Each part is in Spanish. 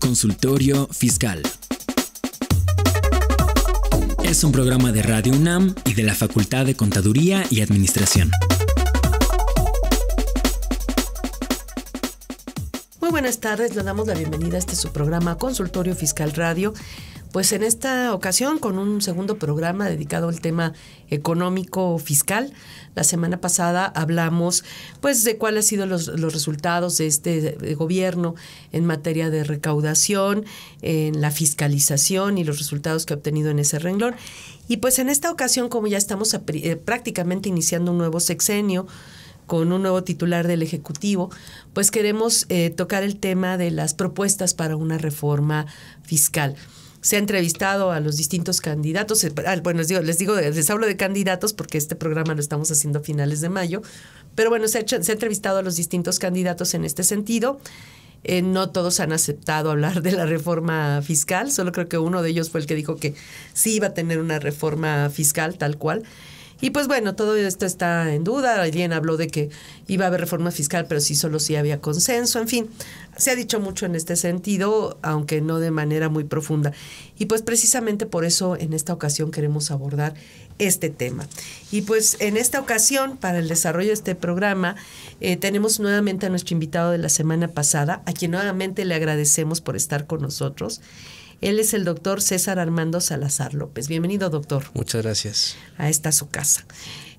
Consultorio Fiscal. Es un programa de Radio UNAM y de la Facultad de Contaduría y Administración. Muy buenas tardes, le damos la bienvenida a este su programa Consultorio Fiscal Radio pues en esta ocasión con un segundo programa dedicado al tema económico fiscal. La semana pasada hablamos pues de cuáles han sido los, resultados de este gobierno en materia de recaudación, en la fiscalización y los resultados que ha obtenido en ese renglón. Y pues en esta ocasión, como ya estamos eh, prácticamente iniciando un nuevo sexenio, con un nuevo titular del Ejecutivo, pues queremos eh, tocar el tema de las propuestas para una reforma fiscal se ha entrevistado a los distintos candidatos. Eh, bueno, les digo, les digo, les hablo de candidatos porque este programa lo estamos haciendo a finales de mayo. Pero bueno, se ha, se ha entrevistado a los distintos candidatos en este sentido. Eh, no todos han aceptado hablar de la reforma fiscal, solo creo que uno de ellos fue el que dijo que sí iba a tener una reforma fiscal tal cual. Y pues bueno, todo esto está en duda. Alguien habló de que iba a haber reforma fiscal, pero sí solo si sí había consenso. En fin, se ha dicho mucho en este sentido, aunque no de manera muy profunda. Y pues precisamente por eso en esta ocasión queremos abordar este tema. Y pues en esta ocasión, para el desarrollo de este programa, eh, tenemos nuevamente a nuestro invitado de la semana pasada, a quien nuevamente le agradecemos por estar con nosotros. Él es el doctor César Armando Salazar López. Bienvenido, doctor. Muchas gracias. A esta su casa.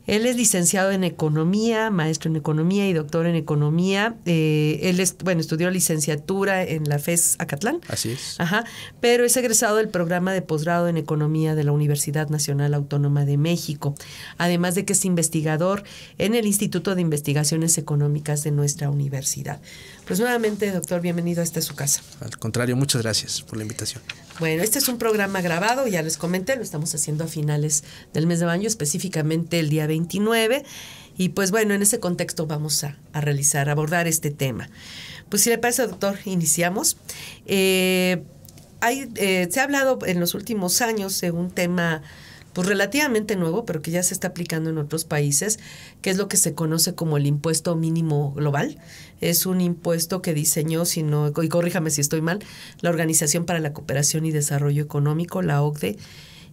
Él es licenciado en economía, maestro en economía y doctor en economía. Eh, él es, bueno, estudió licenciatura en la FES Acatlán. Así es. Ajá, pero es egresado del programa de posgrado en economía de la Universidad Nacional Autónoma de México. Además de que es investigador en el Instituto de Investigaciones Económicas de nuestra universidad. Pues nuevamente, doctor, bienvenido a esta su casa. Al contrario, muchas gracias por la invitación. Bueno, este es un programa grabado, ya les comenté, lo estamos haciendo a finales del mes de mayo, específicamente el día 29. Y pues bueno, en ese contexto vamos a, realizar, abordar este tema. Pues si le parece, doctor, iniciamos. Eh, hay, eh, se ha hablado en los últimos años de un tema pues relativamente nuevo, pero que ya se está aplicando en otros países, que es lo que se conoce como el impuesto mínimo global. Es un impuesto que diseñó, si y corríjame si estoy mal, la Organización para la Cooperación y Desarrollo Económico, la OCDE.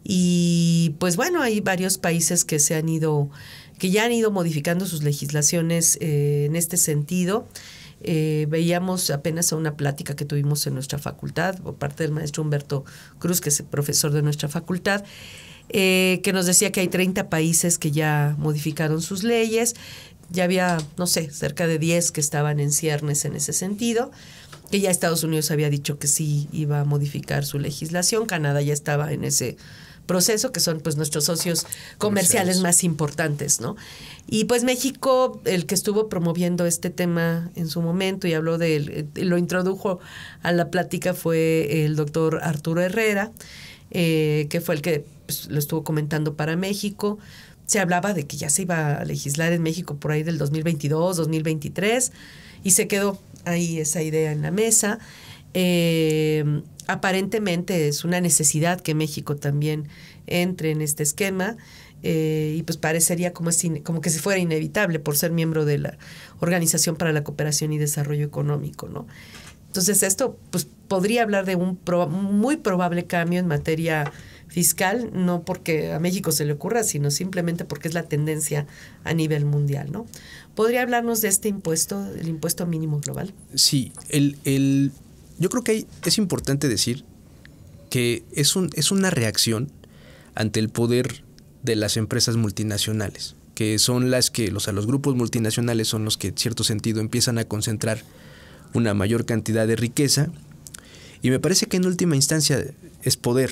Y pues bueno, hay varios países que se han ido, que ya han ido modificando sus legislaciones eh, en este sentido. Eh, veíamos apenas una plática que tuvimos en nuestra facultad por parte del maestro Humberto Cruz, que es profesor de nuestra facultad, eh, que nos decía que hay 30 países que ya modificaron sus leyes, ya había, no sé, cerca de 10 que estaban en ciernes en ese sentido, que ya Estados Unidos había dicho que sí iba a modificar su legislación, Canadá ya estaba en ese proceso, que son pues nuestros socios comerciales más importantes, ¿no? Y pues México, el que estuvo promoviendo este tema en su momento y habló de, eh, lo introdujo a la plática fue el doctor Arturo Herrera, eh, que fue el que pues, lo estuvo comentando para México. Se hablaba de que ya se iba a legislar en México por ahí del 2022, 2023, y se quedó ahí esa idea en la mesa. Eh, aparentemente es una necesidad que México también entre en este esquema. Eh, y pues parecería como, como que se fuera inevitable por ser miembro de la Organización para la Cooperación y Desarrollo Económico, ¿no? Entonces esto pues, podría hablar de un muy probable cambio en materia fiscal, no porque a México se le ocurra, sino simplemente porque es la tendencia a nivel mundial, ¿no? ¿Podría hablarnos de este impuesto, el impuesto mínimo global? Sí, el, el, yo creo que es importante decir que es, un, es una reacción ante el poder de las empresas multinacionales, que son las que, o sea, los grupos multinacionales son los que en cierto sentido empiezan a concentrar una mayor cantidad de riqueza. Y me parece que en última instancia es poder.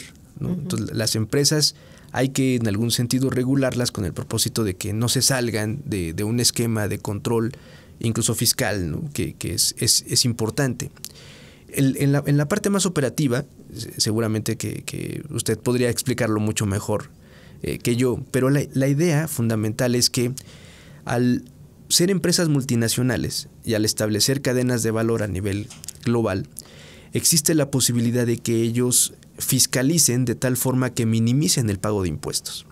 las empresas hay que en algún sentido regularlas con el propósito de que no se salgan de, un esquema de control, incluso fiscal, que, es, importante. en, la, parte más operativa, seguramente que, usted podría explicarlo mucho mejor eh, que yo, pero la, la idea fundamental es que al ser empresas multinacionales y al establecer cadenas de valor a nivel global, existe la posibilidad de que ellos fiscalicen de tal forma que minimicen el pago de impuestos.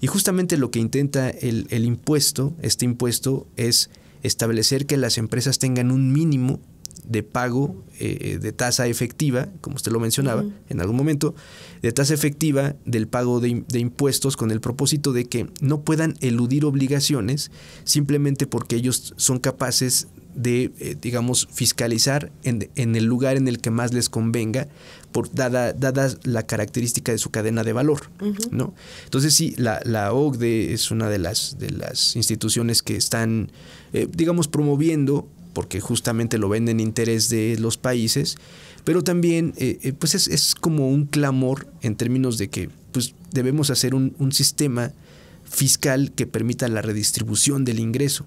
Y justamente lo que intenta el, impuesto, este impuesto, es establecer que las empresas tengan un mínimo de pago eh, de tasa efectiva, como usted lo mencionaba en algún momento, de tasa efectiva del pago de, impuestos con el propósito de que no puedan eludir obligaciones simplemente porque ellos son capaces de, eh, digamos, fiscalizar en, el lugar en el que más les convenga, por, dada, la característica de su cadena de valor. ¿no? Entonces sí, la, la, OCDE es una de las, de las instituciones que están, eh, digamos, promoviendo porque justamente lo venden en interés de los países, pero también eh, eh, pues es, como un clamor en términos de que pues, debemos hacer un, sistema fiscal que permita la redistribución del ingreso.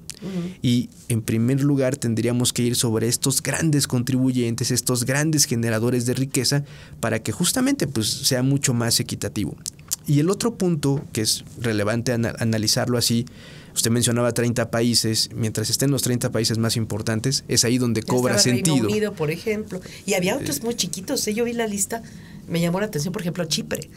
Y en primer lugar tendríamos que ir sobre estos grandes contribuyentes, estos grandes generadores de riqueza, para que justamente pues, sea mucho más equitativo. Y el otro punto que es relevante analizarlo así Usted mencionaba 30 países, mientras estén los 30 países más importantes, es ahí donde cobra sentido. por ejemplo, y había eh, otros muy chiquitos, ¿eh? yo vi la lista, me llamó la atención, por ejemplo, Chipre.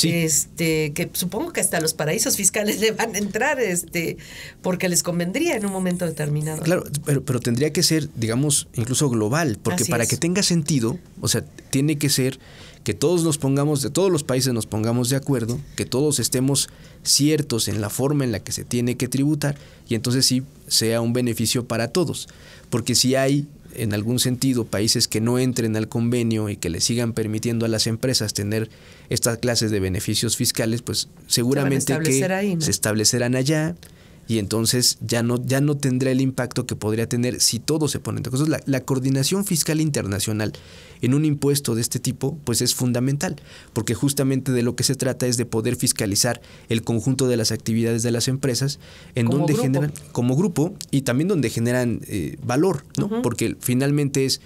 Este, que supongo que hasta los paraísos fiscales le van a entrar, este, porque les convendría en un momento determinado. Claro, pero, pero tendría que ser, digamos, incluso global, porque para que tenga sentido, o sea, tiene que ser que todos nos pongamos, de todos los países nos pongamos de acuerdo, que todos estemos ciertos en la forma en la que se tiene que tributar y entonces sí sea un beneficio para todos. Porque si hay en algún sentido países que no entren al convenio y que le sigan permitiendo a las empresas tener estas clases de beneficios fiscales, pues seguramente que se establecerán allá y entonces ya no, ya no tendrá el impacto que podría tener si todo se pone en Entonces, la, coordinación fiscal internacional en un impuesto de este tipo, pues es fundamental, porque justamente de lo que se trata es de poder fiscalizar el conjunto de las actividades de las empresas, en donde generan como grupo y también donde generan eh, valor, ¿no? Porque finalmente es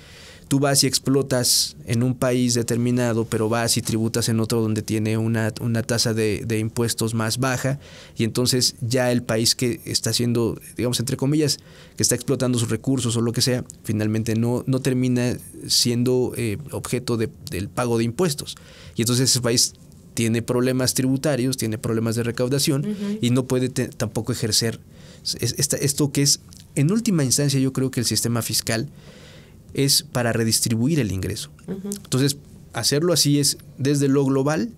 tú vas y explotas en un país determinado, pero vas y tributas en otro donde tiene una, una tasa de, de, impuestos más baja, y entonces ya el país que está haciendo, digamos, entre comillas, que está explotando sus recursos o lo que sea, finalmente no, no termina siendo eh, objeto del pago de impuestos. Y entonces ese país tiene problemas tributarios, tiene problemas de recaudación y no puede tampoco ejercer esto que es, en última instancia, yo creo que el sistema fiscal es para redistribuir el ingreso. Entonces, hacerlo así es desde lo global,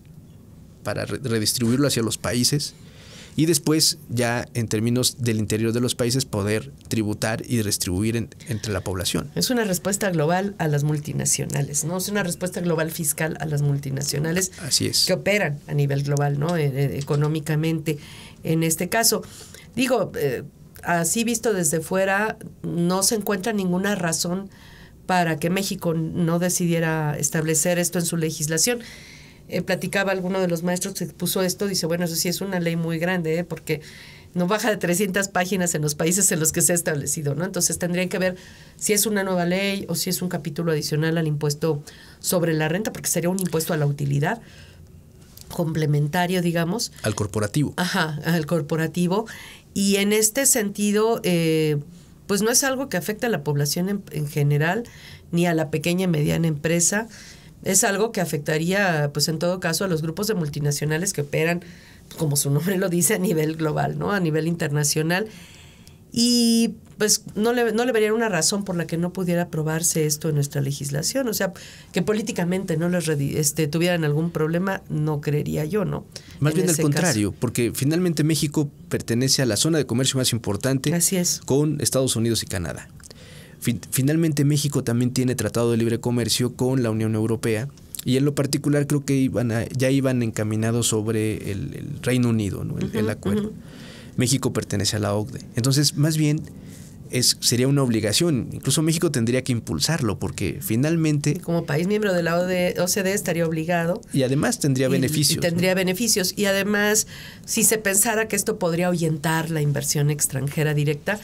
para redistribuirlo hacia los países, y después ya en términos del interior de los países poder tributar y redistribuir entre la población. Es una respuesta global a las multinacionales, ¿no? Es una respuesta global fiscal a las multinacionales. Que operan a nivel global, ¿no? Eh, eh, económicamente en este caso. Digo, eh, así visto desde fuera, no se encuentra ninguna razón para que México no decidiera establecer esto en su legislación. Eh, platicaba alguno de los maestros que puso esto, dice, bueno, eso sí es una ley muy grande, ¿eh? porque no baja de 300 páginas en los países en los que se ha establecido, ¿no? Entonces tendrían que ver si es una nueva ley o si es un capítulo adicional al impuesto sobre la renta, porque sería un impuesto a la utilidad complementario, digamos. Al corporativo. Ajá, al corporativo. Y en este sentido, eh, pues no es algo que afecta a la población en, general ni a la pequeña y mediana empresa. Es algo que afectaría, pues en todo caso, a los grupos de multinacionales que operan, pues, como su nombre lo dice, a nivel global, ¿no? A nivel internacional y pues no le, no le vería una razón por la que no pudiera aprobarse esto en nuestra legislación. O sea, que políticamente no les este, tuvieran algún problema, no creería yo, ¿no? Más bien al contrario, porque finalmente México pertenece a la zona de comercio más importante con Estados Unidos y Canadá. finalmente México también tiene tratado de libre comercio con la Unión Europea y en lo particular creo que iban ya iban encaminados sobre el, Reino Unido, ¿no? el, acuerdo. México pertenece a la OCDE. Entonces, más bien, es, sería una obligación. Incluso México tendría que impulsarlo porque finalmente... Como país miembro de la OCDE e estaría obligado. Y además tendría beneficios. Y tendría beneficios. Y además, si se pensara que esto podría ahuyentar la inversión extranjera directa,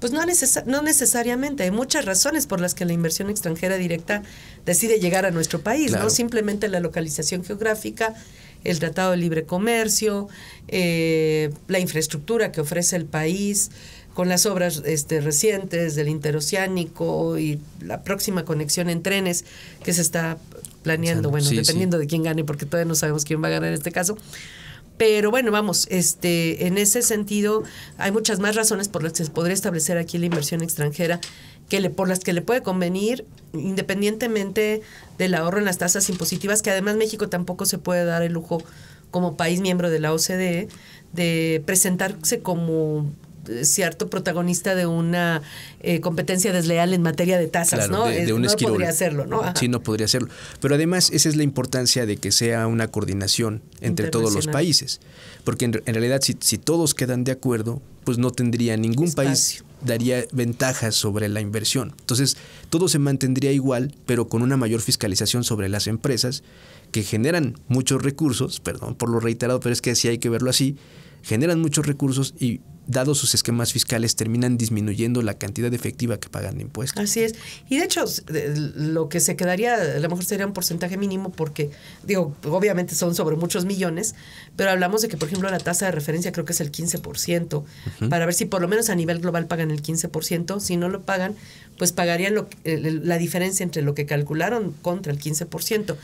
pues no, no necesariamente. Hay muchas razones por las que la inversión extranjera directa decide llegar a nuestro país, no simplemente la localización geográfica el Tratado de Libre Comercio, eh, la infraestructura que ofrece el país, con las obras este, recientes del interoceánico y la próxima conexión en trenes que se está planeando, bueno, dependiendo de quién gane, porque todavía no sabemos quién va a ganar en este caso. Pero bueno, vamos, este, en ese sentido hay muchas más razones por las que se podría establecer aquí la inversión extranjera que le, por las que le puede convenir, independientemente del ahorro en las tasas impositivas, que además México tampoco se puede dar el lujo como país miembro de la OCDE de presentarse como eh, cierto protagonista de una eh, competencia desleal en materia de tasas, ¿no? De, no podría hacerlo, ¿no? Sí, no podría hacerlo. Pero además, esa es la importancia de que sea una coordinación entre todos los países. Porque en, realidad, si, si, todos quedan de acuerdo, pues no tendría ningún país daría ventajas sobre la inversión. Entonces, todo se mantendría igual, pero con una mayor fiscalización sobre las empresas que generan muchos recursos, perdón por lo reiterado, pero es que así hay que verlo así, generan muchos recursos y dados sus esquemas fiscales, terminan disminuyendo la cantidad efectiva que pagan de impuestos. Así es. Y de hecho, lo que se quedaría, a lo mejor sería un porcentaje mínimo, porque, digo, obviamente son sobre muchos millones, pero hablamos de que, por ejemplo, la tasa de referencia creo que es el 15%, para ver si por lo menos a nivel global pagan el 15%. Si no lo pagan, pues pagarían la diferencia entre lo que calcularon contra el 15%.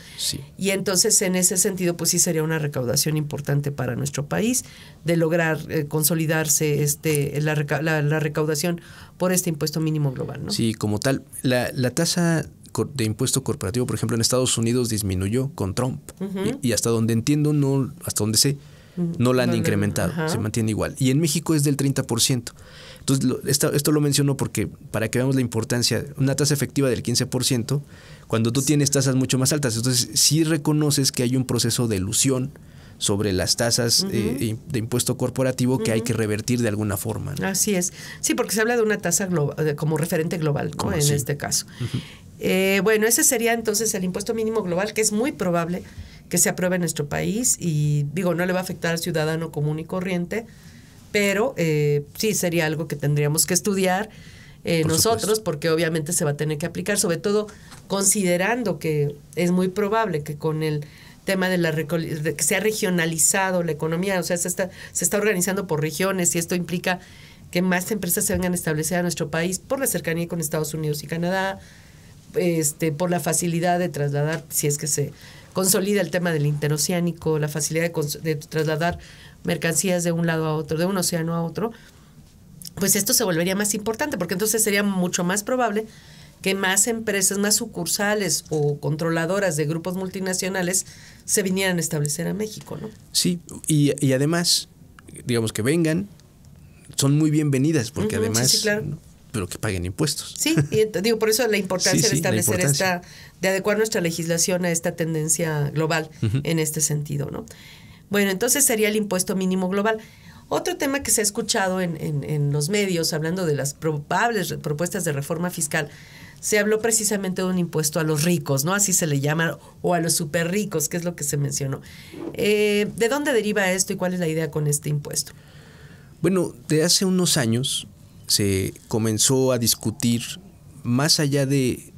Y entonces, en ese sentido, pues sí sería una recaudación importante para nuestro país de lograr eh, consolidarse este la, recaudación por este impuesto mínimo global. Sí, como tal, la, tasa de impuesto corporativo, por ejemplo, en Estados Unidos disminuyó con Trump. y, hasta donde entiendo, no, hasta donde sé, mm, no la han incrementado, se mantiene igual. Y en México es del 30%. Entonces, esto, lo menciono porque para que veamos la importancia, una tasa efectiva del 15%, cuando tú tienes tasas mucho más altas, entonces sí reconoces que hay un proceso de ilusión sobre las tasas eh, de impuesto corporativo que hay que revertir de alguna forma. Así es. Sí, porque se habla de una tasa como referente global en este caso. Eh, bueno, ese sería entonces el impuesto mínimo global, que es muy probable que se apruebe en nuestro país y digo, no le va a afectar al ciudadano común y corriente, pero eh, sí sería algo que tendríamos que estudiar. nosotros, porque obviamente se va a tener que aplicar, sobre todo considerando que es muy probable que con el tema de la que se ha regionalizado la economía, o sea, se está, se está organizando por regiones y esto implica que más empresas se vengan a establecer a nuestro país por la cercanía con Estados Unidos y Canadá, este, por la facilidad de trasladar, si es que se consolida el tema del interoceánico, la facilidad de, de trasladar mercancías de un lado a otro, de un océano a otro, pues esto se volvería más importante, porque entonces sería mucho más probable que más empresas, más sucursales o controladoras de grupos multinacionales se vinieran a establecer a México, ¿no? Sí, y, además, digamos que vengan, son muy bienvenidas, porque además... claro. pero que paguen impuestos. Sí, digo, por eso la importancia de establecer esta, de adecuar nuestra legislación a esta tendencia global en este sentido, ¿no? Bueno, entonces sería el impuesto mínimo global. Otro tema que se ha escuchado en, en, en los medios, hablando de las probables propuestas de reforma fiscal, se habló precisamente de un impuesto a los ricos, ¿no? Así se le llama, o a los super ricos, que es lo que se mencionó. Eh, ¿De dónde deriva esto y cuál es la idea con este impuesto? Bueno, de hace unos años se comenzó a discutir más allá de,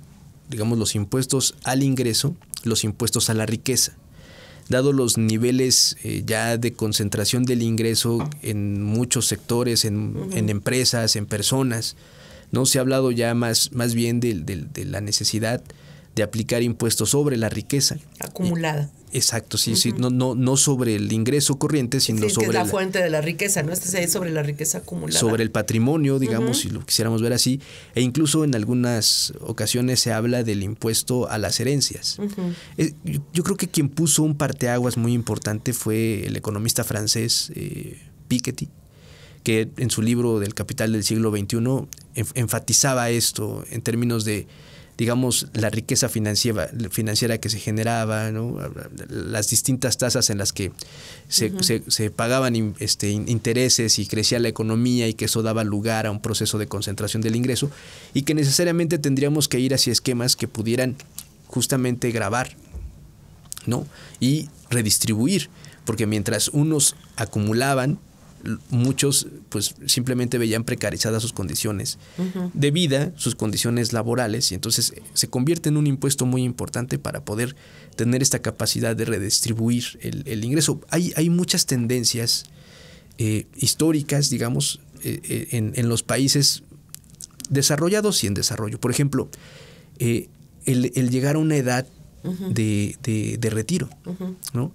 digamos, los impuestos al ingreso, los impuestos a la riqueza. Dado los niveles eh, ya de concentración del ingreso en muchos sectores, en empresas, en personas, ¿no? Se ha hablado ya más, más bien de, la necesidad de aplicar impuestos sobre la riqueza. Acumulada. Eh, exacto, sí, sí, no, no, no sobre el ingreso corriente, sino sobre... la, fuente de la riqueza, ¿no? Este es sobre la riqueza acumulada. Sobre el patrimonio, digamos, si lo quisiéramos ver así, e incluso en algunas ocasiones se habla del impuesto a las herencias. Eh, yo, creo que quien puso un parteaguas muy importante fue el economista francés eh, Piketty, que en su libro del Capital del siglo XXI enfatizaba esto en términos de, digamos, la riqueza financiera, financiera que se generaba, las distintas tasas en las que se, pagaban este, intereses y crecía la economía y que eso daba lugar a un proceso de concentración del ingreso y que necesariamente tendríamos que ir hacia esquemas que pudieran justamente grabar ¿no? y redistribuir, porque mientras unos acumulaban, muchos pues simplemente veían precarizadas sus condiciones de vida, sus condiciones laborales, y entonces se convierte en un impuesto muy importante para poder tener esta capacidad de redistribuir el, ingreso. Hay, hay, muchas tendencias eh, históricas, digamos, eh, eh, en, los países desarrollados y en desarrollo. Por ejemplo, el, llegar a una edad de, retiro, ¿no?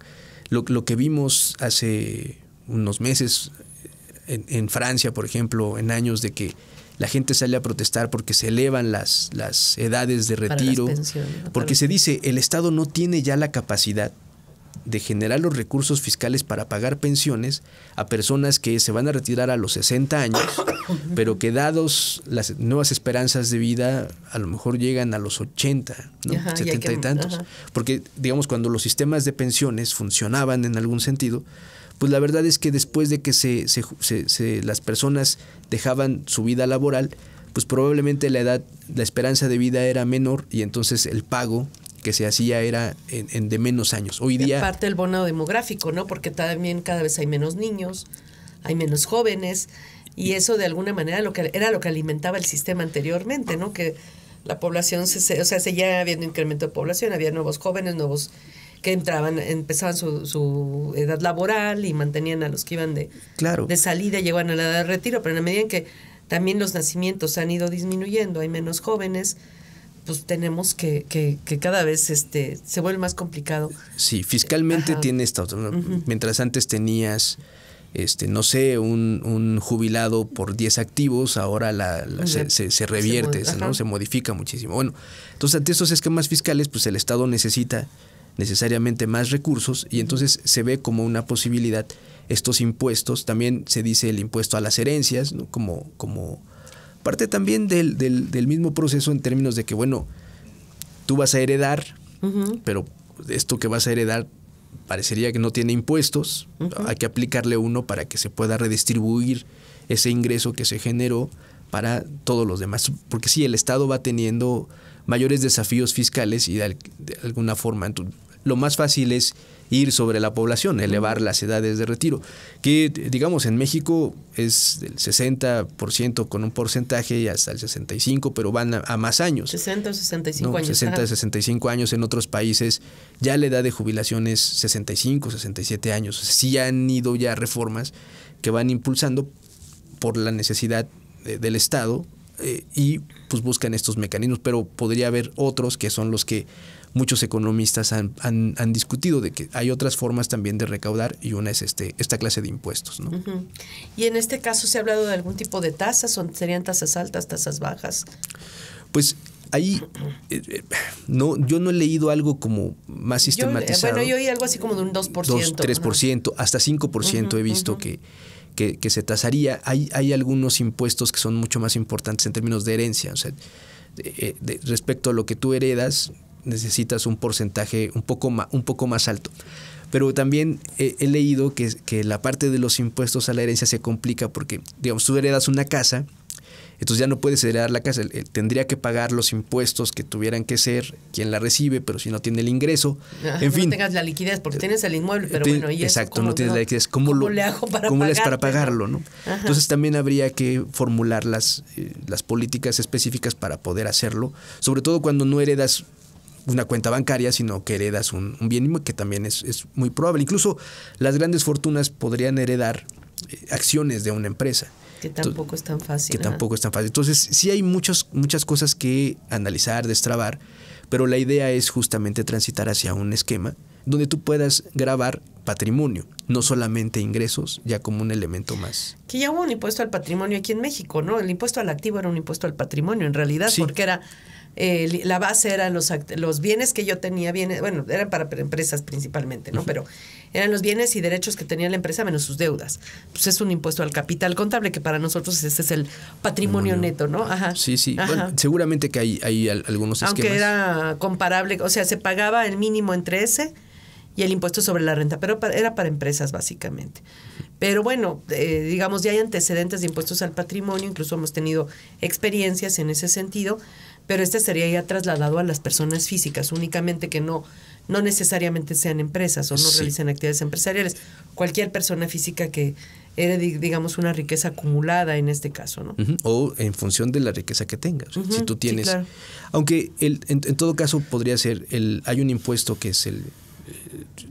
Lo, lo, que vimos hace unos meses en, Francia, por ejemplo, en años de que la gente sale a protestar porque se elevan las, las edades de retiro, porque se dice, el Estado no tiene ya la capacidad de generar los recursos fiscales para pagar pensiones a personas que se van a retirar a los 60 años, pero que dados las nuevas esperanzas de vida, a lo mejor llegan a los 80, 70 y, tantos. Porque, digamos, cuando los sistemas de pensiones funcionaban en algún sentido, pues la verdad es que después de que se, se, se, las personas dejaban su vida laboral, pues probablemente la edad, la esperanza de vida era menor y entonces el pago que se hacía era en, en de menos años. Hoy día... aparte el bono demográfico, ¿no? Porque también cada vez hay menos niños, hay menos jóvenes y eso de alguna manera lo que, era lo que alimentaba el sistema anteriormente, ¿no? Que la población, se, o sea, se ya habiendo incremento de población, había nuevos jóvenes, nuevos que entraban, empezaban su, su, edad laboral y mantenían a los que iban de, de salida, llegaban a la edad de retiro, pero en la medida en que también los nacimientos han ido disminuyendo, hay menos jóvenes, pues tenemos que, que, cada vez este se vuelve más complicado. Sí, fiscalmente tiene esta Mientras antes tenías este, no sé, un, un jubilado por 10 activos, ahora la, se, revierte, ¿no? se modifica muchísimo. Bueno, entonces ante esos esquemas fiscales, pues el Estado necesita necesariamente más recursos y entonces se ve como una posibilidad estos impuestos, también se dice el impuesto a las herencias, como, como parte también del, del, mismo proceso en términos de que, bueno, tú vas a heredar, pero esto que vas a heredar parecería que no tiene impuestos, hay que aplicarle uno para que se pueda redistribuir ese ingreso que se generó para todos los demás, porque si el Estado va teniendo mayores desafíos fiscales y de, alguna forma lo más fácil es ir sobre la población, elevar las edades de retiro, que digamos en México es del 60% con un porcentaje y hasta el 65%, pero van a, más años. 60 o 65 años. 60 o 65 años en otros países, ya la edad de jubilación es 65, 67 años. sí han ido ya reformas que van impulsando por la necesidad del Estado eh, y pues buscan estos mecanismos, pero podría haber otros que son los que muchos economistas han, han, discutido de que hay otras formas también de recaudar y una es este esta clase de impuestos. ¿no? Y en este caso se ha hablado de algún tipo de tasas, serían tasas altas, tasas bajas. Pues ahí eh, eh, no yo no he leído algo como más sistematizado. bueno, yo oí algo así como de un 2%. 2 3%, hasta 5% he visto que que, se tasaría. Hay, hay, algunos impuestos que son mucho más importantes en términos de herencia. O sea, eh, respecto a lo que tú heredas, necesitas un porcentaje un poco, un poco más alto. Pero también he, leído que, que, la parte de los impuestos a la herencia se complica porque, digamos, tú heredas una casa entonces ya no puedes heredar la casa, tendría que pagar los impuestos que tuvieran que ser quien la recibe, pero si no tiene el ingreso, ah, en fin. No tengas la liquidez porque eh, tienes el inmueble, pero bueno, ¿y Exacto, no tienes la liquidez. ¿Cómo, lo, le hago para ¿cómo para pagarlo? ¿no? Entonces también habría que formular las, eh, las políticas específicas para poder hacerlo, sobre todo cuando no heredas una cuenta bancaria, sino que heredas un, bien que también es, es, muy probable. Incluso las grandes fortunas podrían heredar eh, acciones de una empresa. Que tampoco es tan fácil. Que tampoco es tan fácil. Entonces, sí hay muchas, muchas cosas que analizar, destrabar, pero la idea es justamente transitar hacia un esquema donde tú puedas grabar patrimonio, no solamente ingresos, ya como un elemento más. Que ya hubo un impuesto al patrimonio aquí en México, ¿no? El impuesto al activo era un impuesto al patrimonio, en realidad, porque era eh, la base eran los, los bienes que yo tenía, bienes, bueno, eran para empresas principalmente, ¿no? Pero eran los bienes y derechos que tenía la empresa menos sus deudas. Pues es un impuesto al capital contable, que para nosotros ese es el patrimonio neto, ¿no? Ajá. Sí, sí. Bueno, seguramente que hay, hay algunos esquemas. Aunque era comparable, o sea, se pagaba el mínimo entre ese y el impuesto sobre la renta, pero era para empresas básicamente. Pero bueno, eh, digamos, ya hay antecedentes de impuestos al patrimonio, incluso hemos tenido experiencias en ese sentido, pero este sería ya trasladado a las personas físicas, únicamente que no, no necesariamente sean empresas o no realicen actividades empresariales, cualquier persona física que era, digamos, una riqueza acumulada en este caso, ¿no? O en función de la riqueza que tengas. Si tú tienes... Aunque el, en, en, todo caso podría ser, el, hay un impuesto que es el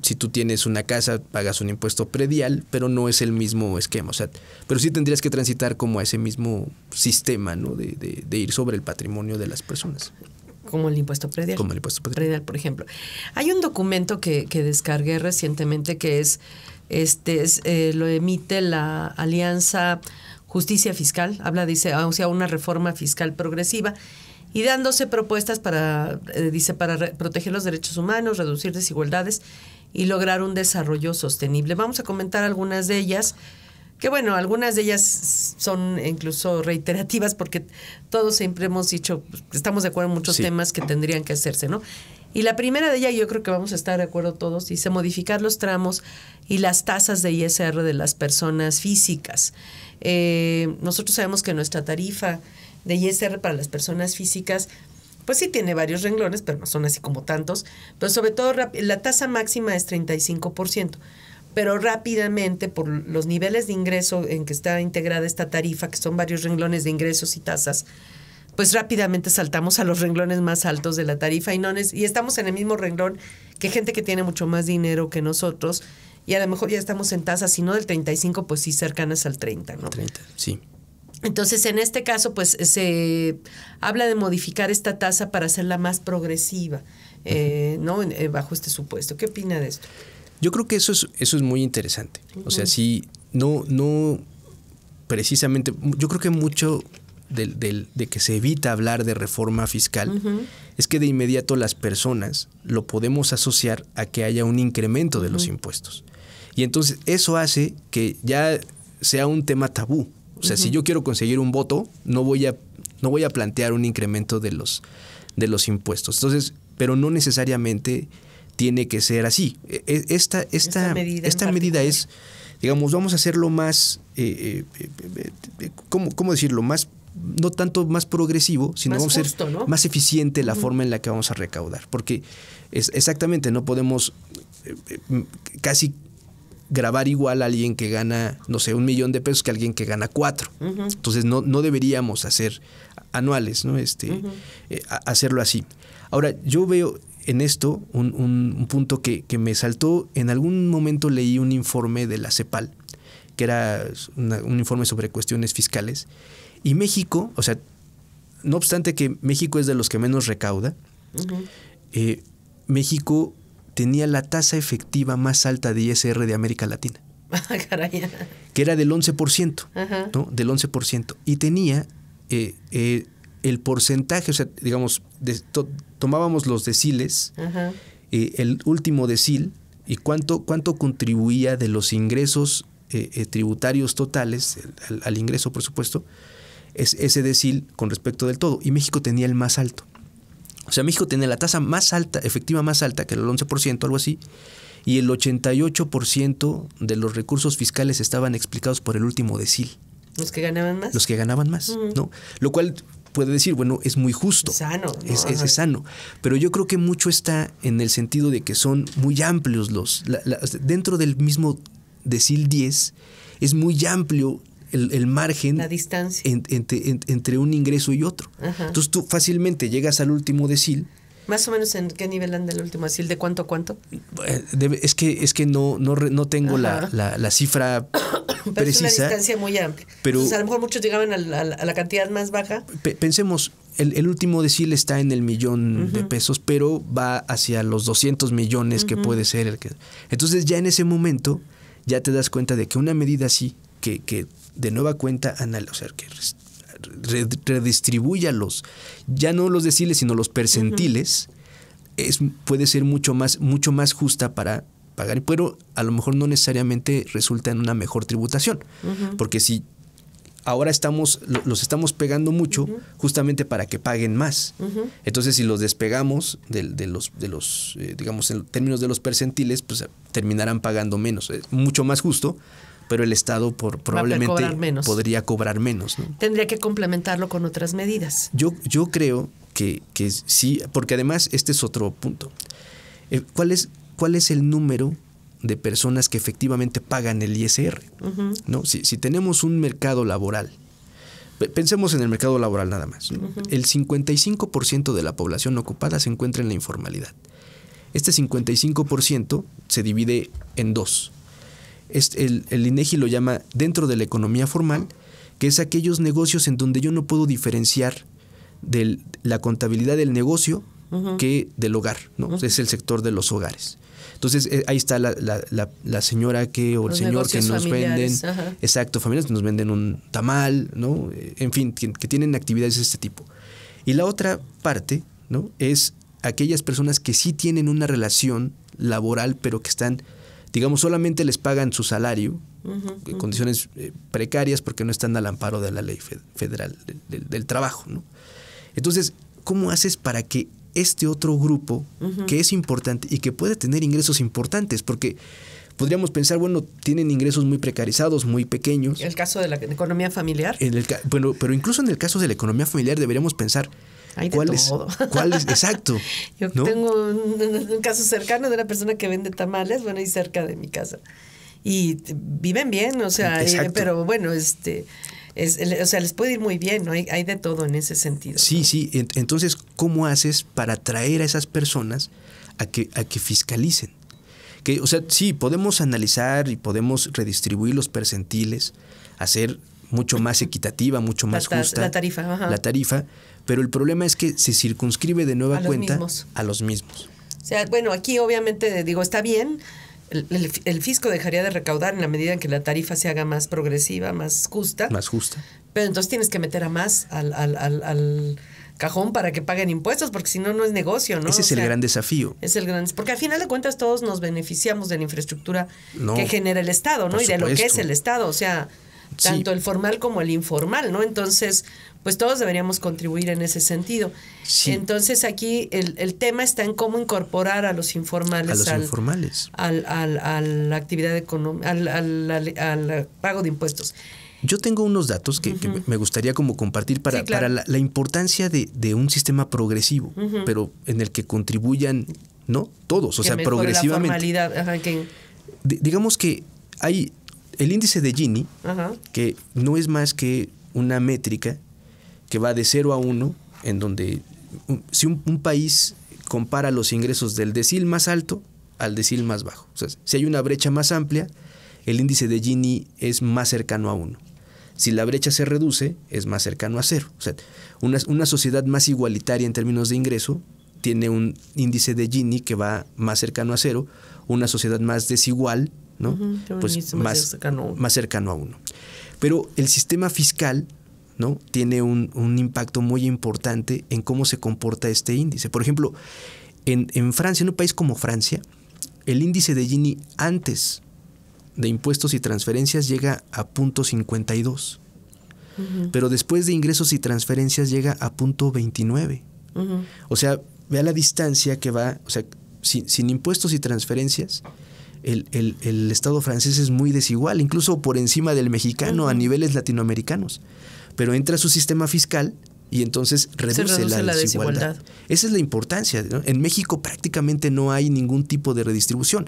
si tú tienes una casa, pagas un impuesto predial, pero no es el mismo esquema. O sea, pero sí tendrías que transitar como a ese mismo sistema, ¿no? De, ir sobre el patrimonio de las personas. Como el impuesto predial. Como el impuesto predial. por ejemplo. Hay un documento que, que descargué recientemente que es, este, es, eh, lo emite la Alianza Justicia Fiscal, habla, dice, o sea, una reforma fiscal progresiva y dándose propuestas para, eh, dice, para proteger los derechos humanos, reducir desigualdades y lograr un desarrollo sostenible. Vamos a comentar algunas de ellas, que bueno, algunas de ellas son incluso reiterativas porque todos siempre hemos dicho, pues, estamos de acuerdo en muchos temas que tendrían que hacerse, ¿no? Y la primera de ellas, yo creo que vamos a estar de acuerdo todos, dice modificar los tramos y las tasas de ISR de las personas físicas. Eh, nosotros sabemos que nuestra tarifa de ISR para las personas físicas, pues sí tiene varios renglones, pero no son así como tantos, pero sobre todo la tasa máxima es 35%, pero rápidamente por los niveles de ingreso en que está integrada esta tarifa, que son varios renglones de ingresos y tasas, pues rápidamente saltamos a los renglones más altos de la tarifa y, no, y estamos en el mismo renglón que gente que tiene mucho más dinero que nosotros y a lo mejor ya estamos en tasas, si no del 35, pues sí cercanas al 30, ¿no? 30, sí. Entonces, en este caso, pues se habla de modificar esta tasa para hacerla más progresiva, eh, ¿no? Eh, bajo este supuesto. ¿Qué opina de esto? Yo creo que eso es, eso es muy interesante. O sea, si no, no precisamente, yo creo que mucho de que se evita hablar de reforma fiscal es que de inmediato las personas lo podemos asociar a que haya un incremento de los impuestos. Y entonces eso hace que ya sea un tema tabú. O sea, si yo quiero conseguir un voto, no voy a, no voy a plantear un incremento de los, de los impuestos. Entonces, pero no necesariamente tiene que ser así. E, e, esta, esta, esta medida, es, digamos, vamos a hacerlo más, eh, eh, eh, eh ¿cómo, decirlo? Más, no tanto más progresivo, sino más vamos a ser más eficiente la forma en la que vamos a recaudar. Porque es, exactamente no podemos casi grabar igual a alguien que gana, no sé, un millón de pesos que alguien que gana cuatro. Entonces no, deberíamos hacer anuales, ¿no? Este, eh, hacerlo así. Ahora, yo veo en esto un, punto que, me saltó. En algún momento leí un informe de la CEPAL, que era un informe sobre cuestiones fiscales. Y México, o sea, no obstante que México es de los que menos recauda, eh, México tenía la tasa efectiva más alta de ISR de América Latina. Ah, que era del 11%, ¿no? Del 11%. Y tenía eh, eh, el porcentaje, o sea, digamos, tomábamos los deciles, eh, el último decil, y cuánto, cuánto contribuía de los ingresos tributarios totales, al, ingreso, por supuesto, es, ese decil con respecto del todo. Y México tenía el más alto. O sea, México tiene la tasa más alta, efectiva más alta, que el 11%, algo así, y el 88% de los recursos fiscales estaban explicados por el último decil. Los que ganaban más. Los que ganaban más, ¿no? Lo cual puede decir, bueno, es muy justo. Es, es, es, sano. Pero yo creo que mucho está en el sentido de que son muy amplios los. dentro del mismo decil 10, es muy amplio el, margen. La distancia. entre, un ingreso y otro. Entonces tú fácilmente llegas al último decil. Más o menos en qué nivel anda el último decil, de cuánto a cuánto. Eh, es que es que no no, tengo la, la, la, cifra precisa. Es una distancia muy amplia. Pero a lo mejor muchos llegaban a la, a la cantidad más baja. pensemos, el, el, último decil está en el millón de pesos, pero va hacia los 200 millones que puede ser el que. Entonces ya en ese momento ya te das cuenta de que una medida así que, que de nueva cuenta, anal o sea, que los ya no los deciles, sino los percentiles, es, puede ser mucho más, mucho más justa para pagar, pero a lo mejor no necesariamente resulta en una mejor tributación, porque si ahora estamos, los estamos pegando mucho justamente para que paguen más. Entonces, si los despegamos de, de los, de los eh, digamos, en términos de los percentiles, pues terminarán pagando menos. Es mucho más justo pero el Estado por, probablemente podría cobrar menos. Tendría que complementarlo con otras medidas. Yo, yo creo que, sí, porque además este es otro punto. Eh, ¿Cuál es, cuál es el número de personas que efectivamente pagan el ISR? ¿no? Si, tenemos un mercado laboral, pensemos en el mercado laboral nada más, el 55% de la población ocupada se encuentra en la informalidad. Este 55% se divide en dos el, INEGI lo llama dentro de la economía formal, que es aquellos negocios en donde yo no puedo diferenciar de la contabilidad del negocio que del hogar, ¿no? Es el sector de los hogares. Entonces, eh, ahí está la, señora que o el señor que nos venden, exacto, familias que nos venden un tamal, ¿no? Eh, en fin, que, que, tienen actividades de este tipo. Y la otra parte, ¿no? Es aquellas personas que sí tienen una relación laboral, pero que están digamos, solamente les pagan su salario, en eh, condiciones eh, precarias porque no están al amparo de la ley federal del trabajo. ¿no? Entonces, ¿cómo haces para que este otro grupo, que es importante y que puede tener ingresos importantes? Porque podríamos pensar, bueno, tienen ingresos muy precarizados, muy pequeños. En el caso de la economía familiar. bueno, pero incluso en el caso de la economía familiar deberíamos pensar, hay ¿Cuál Exacto. Yo tengo un, caso cercano de una persona que vende tamales, bueno, y cerca de mi casa. Y viven bien, o sea, eh, pero bueno, este... Es, o sea, les puede ir muy bien, ¿no? Hay, hay de todo en ese sentido. Sí, sí. Entonces, ¿cómo haces para atraer a esas personas a que, a que fiscalicen? Que, o sea, sí, podemos analizar y podemos redistribuir los percentiles, hacer mucho más equitativa, mucho más justa la tarifa, ajá. la tarifa, pero el problema es que se circunscribe de nueva a cuenta a los mismos. O sea, bueno, aquí obviamente digo, está bien, el, fisco dejaría de recaudar en la medida en que la tarifa se haga más progresiva, más justa. Más justa. Pero entonces tienes que meter a más al, cajón para que paguen impuestos, porque si no, no es negocio, ¿no? Ese es el gran desafío. Es el gran Porque al final de cuentas todos nos beneficiamos de la infraestructura que genera el Estado, ¿no? Y de lo que es el Estado, o sea, tanto el formal como el informal, ¿no? Entonces, pues todos deberíamos contribuir en ese sentido. Entonces aquí el, tema está en cómo incorporar a los informales. A los informales. a la actividad económica, al pago de impuestos. Yo tengo unos datos que, me gustaría como compartir para, la, importancia de, un sistema progresivo, pero en el que contribuyan, ¿no? Todos, o sea, progresivamente. digamos que hay el índice de Gini, que no es más que una métrica que va de 0 a 1, en donde si un, país compara los ingresos del decil más alto al decil más bajo, o sea, si hay una brecha más amplia, el índice de Gini es más cercano a 1. Si la brecha se reduce, es más cercano a 0. O sea, una, sociedad más igualitaria en términos de ingreso tiene un índice de Gini que va más cercano a 0, una sociedad más desigual, ¿no? pues más, más cercano a 1. Pero el sistema fiscal ¿no? Tiene un, impacto muy importante en cómo se comporta este índice. Por ejemplo, en, Francia, en un país como Francia, el índice de Gini antes de impuestos y transferencias llega a punto 52. Pero después de ingresos y transferencias llega a punto 29. O sea, vea la distancia que va, o sea, sin, impuestos y transferencias, el, Estado francés es muy desigual, incluso por encima del mexicano a niveles latinoamericanos pero entra a su sistema fiscal y entonces reduce, la, desigualdad. Esa es la importancia. En México prácticamente no hay ningún tipo de redistribución.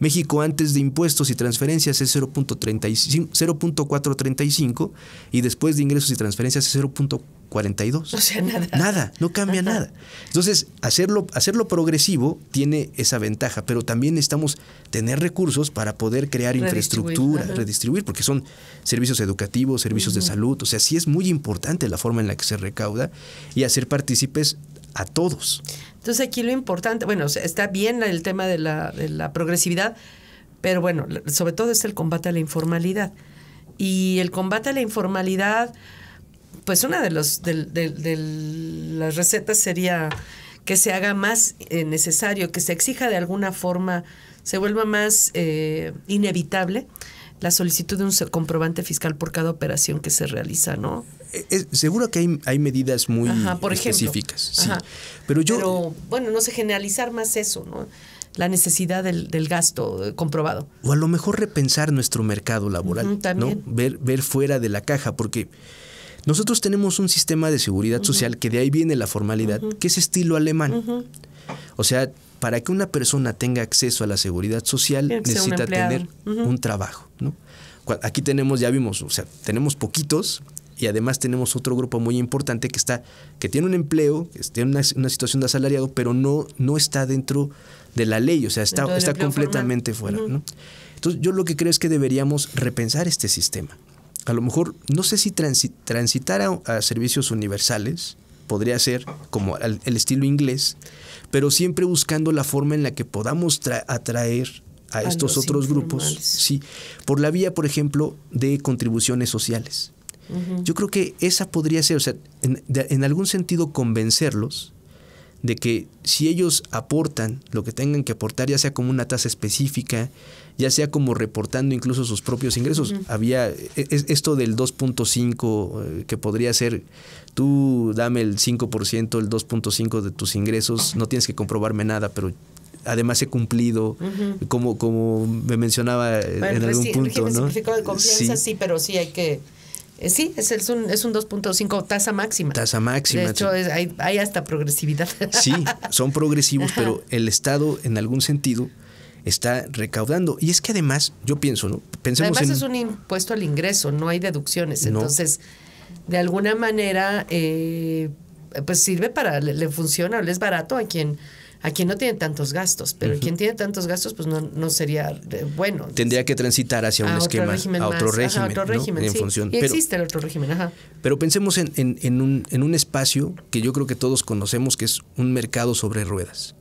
México antes de impuestos y transferencias es 0.435 y después de ingresos y transferencias es 0.435. 42. O sea, nada. Nada, no cambia nada. Entonces, hacerlo, hacerlo progresivo tiene esa ventaja, pero también necesitamos tener recursos para poder crear infraestructura, redistribuir, porque son servicios educativos, servicios de salud, o sea, sí es muy importante la forma en la que se recauda y hacer partícipes a todos. Entonces aquí lo importante, bueno, está bien el tema de la, de la progresividad, pero bueno, sobre todo es el combate a la informalidad. Y el combate a la informalidad pues una de, los, de, las recetas sería que se haga más eh, necesario, que se exija de alguna forma, se vuelva más eh, inevitable la solicitud de un comprobante fiscal por cada operación que se realiza, ¿no? Eh, seguro que hay, medidas muy específicas, Pero yo... bueno, no sé, generalizar más eso, ¿no? la necesidad del, gasto comprobado. O a lo mejor repensar nuestro mercado laboral, ¿no? Ver, ver fuera de la caja, porque nosotros tenemos un sistema de seguridad social que de ahí viene la formalidad, que es estilo alemán. O sea, para que una persona tenga acceso a la seguridad social necesita tener un trabajo. Aquí tenemos, ya vimos, o sea, tenemos poquitos y además tenemos otro grupo muy importante que está, que tiene un empleo, que tiene una, situación de asalariado, pero no, no está dentro de la ley, o sea, está, completamente fuera. Entonces, yo lo que creo es que deberíamos repensar este sistema a lo mejor, no sé si transitar a, servicios universales, podría ser como el estilo inglés, pero siempre buscando la forma en la que podamos atraer a, estos otros grupos, sí, por la vía, por ejemplo, de contribuciones sociales. Yo creo que esa podría ser, o sea, en, en algún sentido convencerlos de que si ellos aportan lo que tengan que aportar, ya sea como una tasa específica, ya sea como reportando incluso sus propios ingresos. Había e, esto del 2.5, eh, que podría ser, tú dame el 5%, el 2.5 de tus ingresos, no tienes que comprobarme nada, pero además he cumplido, como, como me mencionaba eh, en pues algún punto. de confianza, sí. pero sí hay que... Eh, sí, es, es un, es un 2.5 tasa máxima. Tasa máxima. De hecho, hay, hay, hasta progresividad. Sí, son progresivos, pero el Estado, en algún sentido, está recaudando. Y es que además, yo pienso, ¿no? Pensemos además es un impuesto al ingreso, no hay deducciones. Entonces, de alguna manera, eh, pues sirve para, le, le funciona, le es barato a quien a quien no tiene tantos gastos, pero quien tiene tantos gastos pues no, no sería eh, bueno. Tendría que transitar hacia un esquema, a otro régimen, en función. Y existe el otro régimen, ajá. Pero pensemos en, un, espacio que yo creo que todos conocemos que es un mercado sobre ruedas,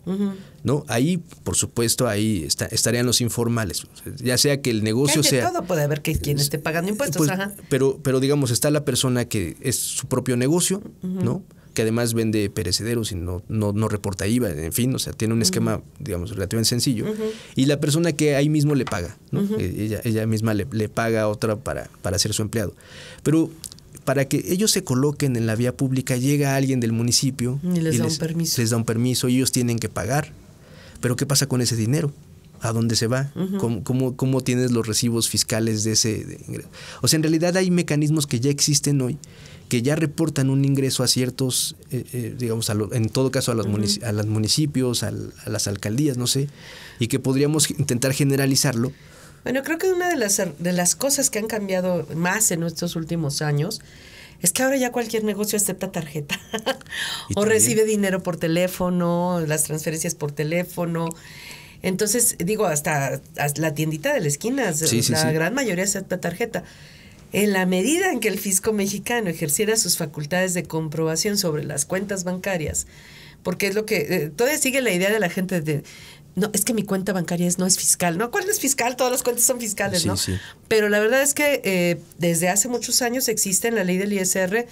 ¿no? Ahí, por supuesto, ahí estarían los informales, ya sea que el negocio sea... todo puede haber que quien esté pagando eh, impuestos, pues, ajá. Pero, pero digamos, está la persona que es su propio negocio, ¿no? que además vende perecederos y no, no, reporta IVA, en fin, o sea, tiene un esquema, digamos, relativamente sencillo. Y la persona que ahí mismo le paga, eh, ella, misma le, paga a otra para, para ser su empleado. Pero para que ellos se coloquen en la vía pública, llega alguien del municipio y les, da, un permiso. les da un permiso ellos tienen que pagar. Pero ¿qué pasa con ese dinero? a dónde se va, cómo, tienes los recibos fiscales de ese ingreso. O sea, en realidad hay mecanismos que ya existen hoy que ya reportan un ingreso a ciertos, eh, eh, digamos, en todo caso a los, a los municipios, a, las alcaldías, no sé, y que podríamos intentar generalizarlo. Bueno, creo que una de las, er, de las cosas que han cambiado más en estos últimos años es que ahora ya cualquier negocio acepta tarjeta o recibe dinero por teléfono, las transferencias por teléfono. Entonces, digo, hasta, la tiendita de la esquina, la gran mayoría acepta tarjeta. En la medida en que el fisco mexicano ejerciera sus facultades de comprobación sobre las cuentas bancarias, porque es lo que eh, todavía sigue la idea de la gente de no, es que mi cuenta bancaria es, no es fiscal, ¿no? ¿Cuál es fiscal? Todas las cuentas son fiscales, ¿no? Pero la verdad es que eh, desde hace muchos años existe en la ley del ISR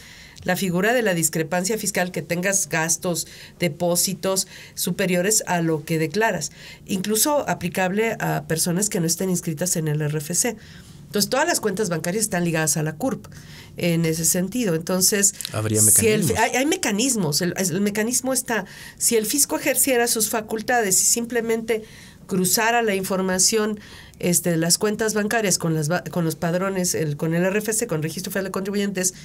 la figura de la discrepancia fiscal, que tengas gastos, depósitos superiores a lo que declaras, incluso aplicable a personas que no estén inscritas en el RFC. Entonces, todas las cuentas bancarias están ligadas a la CURP en ese sentido. Entonces, ¿Habría hay, mecanismos. El, mecanismo está, si el fisco ejerciera sus facultades y simplemente cruzara la información este, de las cuentas bancarias con, las, con los padrones, con el RFC, con Registro Federal de Contribuyentes,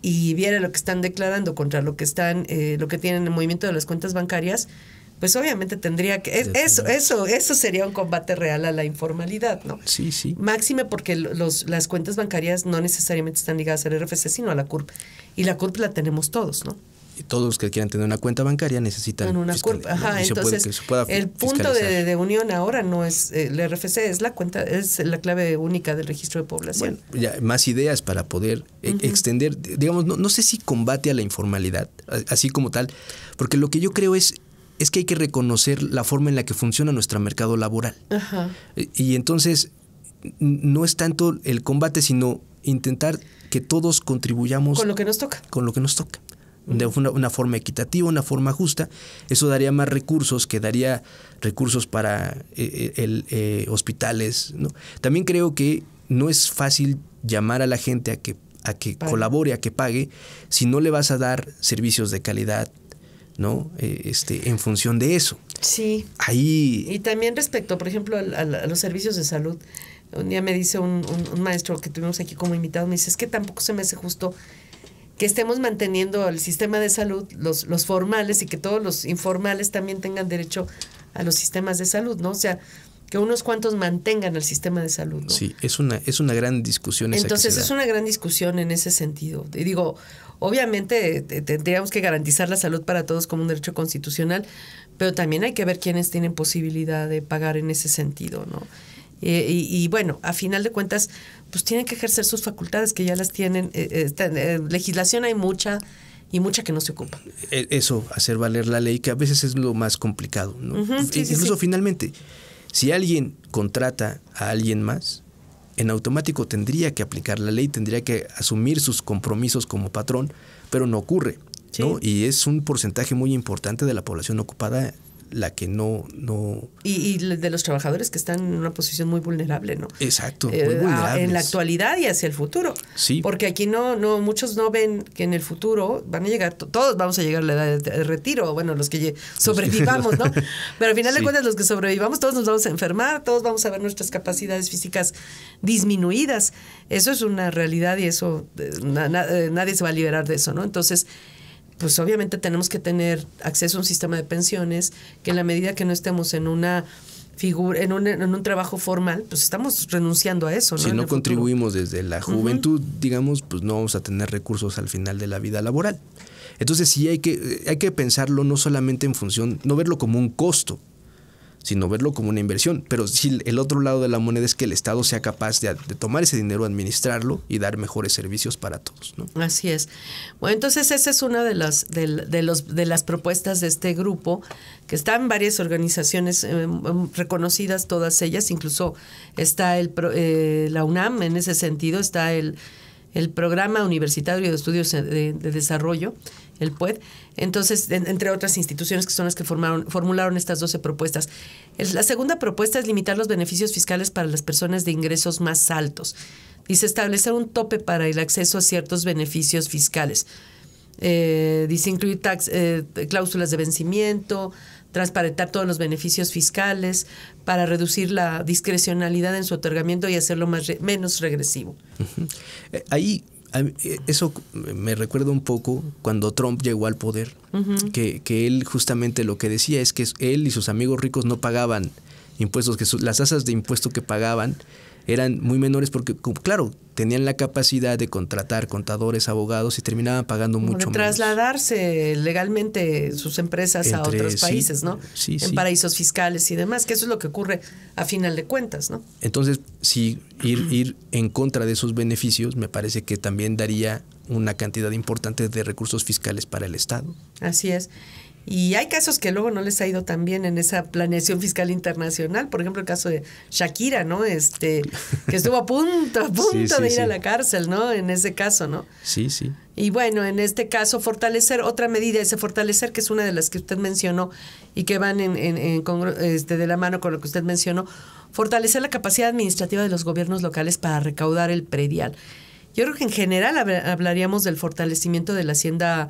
y viera lo que están declarando contra lo que están, eh, lo que tienen en el movimiento de las cuentas bancarias, pues obviamente tendría que... eso, eso, eso sería un combate real a la informalidad, ¿no? Sí, sí. Máxime porque los, las cuentas bancarias no necesariamente están ligadas al RFC, sino a la CURP. Y la CURP la tenemos todos, ¿no? Y todos los que quieran tener una cuenta bancaria necesitan... una CURP, ajá. Entonces, el punto de, unión ahora no es eh, el RFC, es la cuenta, es la clave única del registro de población. Bueno, ya, más ideas para poder eh, extender, digamos, no sé si combate a la informalidad, así como tal, porque lo que yo creo es es que hay que reconocer la forma en la que funciona nuestro mercado laboral. E, y entonces no es tanto el combate, sino intentar que todos contribuyamos. Con lo que nos toca. Con lo que nos toca. De una, forma equitativa, una forma justa. Eso daría más recursos, que daría recursos para e, e, el, hospitales. También creo que no es fácil llamar a la gente a que a que colabore, a que pague, si no le vas a dar servicios de calidad, ¿no? Eh, este, en función de eso. Sí. Ahí. Y también respecto, por ejemplo, a, los servicios de salud. Un día me dice un, maestro que tuvimos aquí como invitado, me dice, es que tampoco se me hace justo que estemos manteniendo el sistema de salud, los, los formales, y que todos los informales también tengan derecho a los sistemas de salud, ¿no? O sea, que unos cuantos mantengan el sistema de salud. Sí, es una, es una gran discusión. Esa Entonces es una gran discusión en ese sentido. Y digo, obviamente tendríamos que garantizar la salud para todos como un derecho constitucional, pero también hay que ver quiénes tienen posibilidad de pagar en ese sentido, ¿no? Eh, y, bueno, a final de cuentas, pues tienen que ejercer sus facultades que ya las tienen. Eh, eh, legislación hay mucha y mucha que no se ocupa. E, eso, hacer valer la ley, que a veces es lo más complicado, ¿no? Incluso finalmente si alguien contrata a alguien más, en automático tendría que aplicar la ley, tendría que asumir sus compromisos como patrón, pero no ocurre. ¿no? Y es un porcentaje muy importante de la población ocupada la que no... no y, de los trabajadores que están en una posición muy vulnerable, ¿no? Exacto, eh, muy vulnerable. en la actualidad y hacia el futuro. Sí. Porque aquí no, no, muchos no ven que en el futuro van a llegar, todos vamos a llegar a la edad de retiro, bueno, los que sobrevivamos, ¿no? Pero al final de cuentas, los que sobrevivamos, todos nos vamos a enfermar, todos vamos a ver nuestras capacidades físicas disminuidas. Eso es una realidad y eso, eh, eh, nadie se va a liberar de eso, ¿no? Entonces pues obviamente tenemos que tener acceso a un sistema de pensiones que en la medida que no estemos en una figura en un, en un trabajo formal, pues estamos renunciando a eso. Si no contribuimos desde la juventud, digamos, pues no vamos a tener recursos al final de la vida laboral. Entonces sí hay que, eh, hay que pensarlo no solamente en función, no verlo como un costo, sino verlo como una inversión. Pero si el otro lado de la moneda es que el Estado sea capaz de, tomar ese dinero, administrarlo y dar mejores servicios para todos. ¿no? Así es. Bueno, entonces esa es una de las, de, los, de las propuestas de este grupo, que están varias organizaciones eh, mm, reconocidas, todas ellas, incluso está el, eh, la UNAM en ese sentido, está el el Programa Universitario de Estudios de, Desarrollo, el PUED. Entonces, entre otras instituciones que son las que formularon estas 12 propuestas. la segunda propuesta es limitar los beneficios fiscales para las personas de ingresos más altos. Dice establecer un tope para el acceso a ciertos beneficios fiscales. Eh, dice incluir eh, cláusulas de vencimiento, transparentar todos los beneficios fiscales, para reducir la discrecionalidad en su otorgamiento y hacerlo más menos regresivo. Eh, ahí eh, eso me recuerda un poco cuando Trump llegó al poder, que, que, él justamente lo que decía es que él y sus amigos ricos no pagaban impuestos, que las tasas de impuesto que pagaban eran muy menores porque, claro, tenían la capacidad de contratar contadores, abogados y terminaban pagando mucho trasladarse legalmente sus empresas a otros países, ¿no? Sí, en paraísos fiscales y demás, que eso es lo que ocurre a final de cuentas, ¿no? Entonces, sí, ir, ir en contra de esos beneficios me parece que también daría una cantidad importante de recursos fiscales para el Estado. Así es. Y hay casos que luego no les ha ido tan bien en esa planeación fiscal internacional, por ejemplo el caso de Shakira, ¿no? Este, que estuvo a punto, a punto de ir a la cárcel, ¿no? En ese caso, ¿no? Sí, sí. Y bueno, en este caso, fortalecer, otra medida ese fortalecer, que es una de las que usted mencionó y que van en, en este, de la mano con lo que usted mencionó, fortalecer la capacidad administrativa de los gobiernos locales para recaudar el predial. Yo creo que en general hablaríamos del fortalecimiento de la hacienda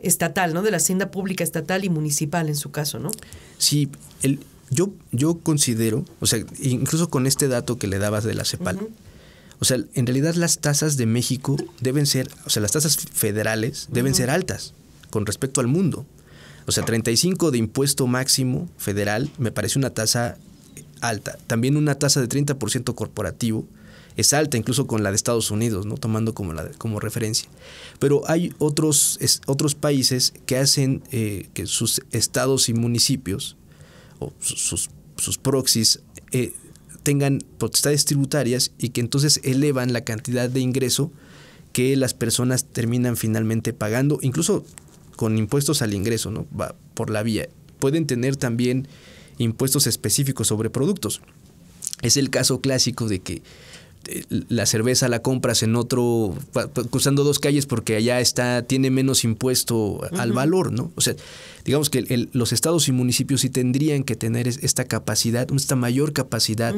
estatal, ¿no? De la hacienda pública estatal y municipal en su caso, ¿no? Sí, el, yo, yo considero, o sea, incluso con este dato que le dabas de la CEPAL, o sea, en realidad las tasas de México deben ser, o sea, las tasas federales deben ser altas con respecto al mundo. O sea, 35 de impuesto máximo federal me parece una tasa alta. También una tasa de 30% corporativo es alta, incluso con la de Estados Unidos, ¿no? tomando como, la, como referencia. Pero hay otros, otros países que hacen eh, que sus estados y municipios, o sus, sus eh, tengan potestades tributarias y que entonces elevan la cantidad de ingreso que las personas terminan finalmente pagando, incluso con impuestos al ingreso, ¿no? Va por la vía. Pueden tener también impuestos específicos sobre productos. Es el caso clásico de que la cerveza la compras en otro, cruzando dos calles porque allá está, tiene menos impuesto al valor, ¿no? O sea, digamos que los estados y municipios sí tendrían que tener esta capacidad, esta mayor capacidad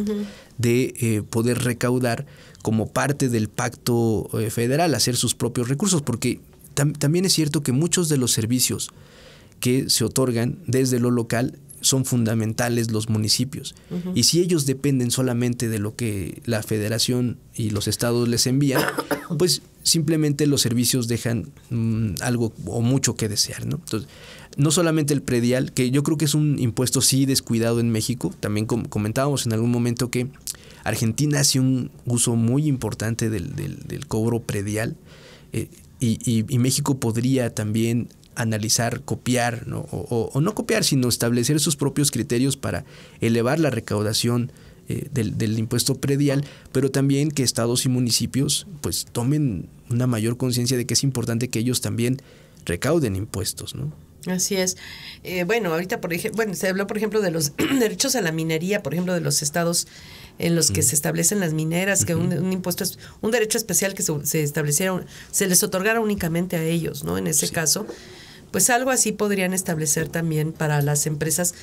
de eh, poder recaudar como parte del pacto eh, federal, hacer sus propios recursos, porque también es cierto que muchos de los servicios que se otorgan desde lo local son fundamentales los municipios. Y si ellos dependen solamente de lo que la federación y los estados les envían, pues simplemente los servicios dejan mm, algo o mucho que desear, ¿no? Entonces, no solamente el predial, que yo creo que es un impuesto sí descuidado en México, también comentábamos en algún momento que Argentina hace un uso muy importante del, cobro predial eh, y, México podría también analizar, copiar, O, no copiar, sino establecer sus propios criterios para elevar la recaudación eh, del, del, impuesto predial, pero también que estados y municipios pues tomen una mayor conciencia de que es importante que ellos también recauden impuestos, ¿no? Así es. Eh, bueno, ahorita, por ejemplo, bueno, se habló, por ejemplo, de los derechos a la minería, por ejemplo, de los estados en los que mm. se establecen las mineras, que un, impuesto es un derecho especial que se, estableciera, se les otorgara únicamente a ellos, ¿no? En ese caso, pues algo así podrían establecer también para las empresas,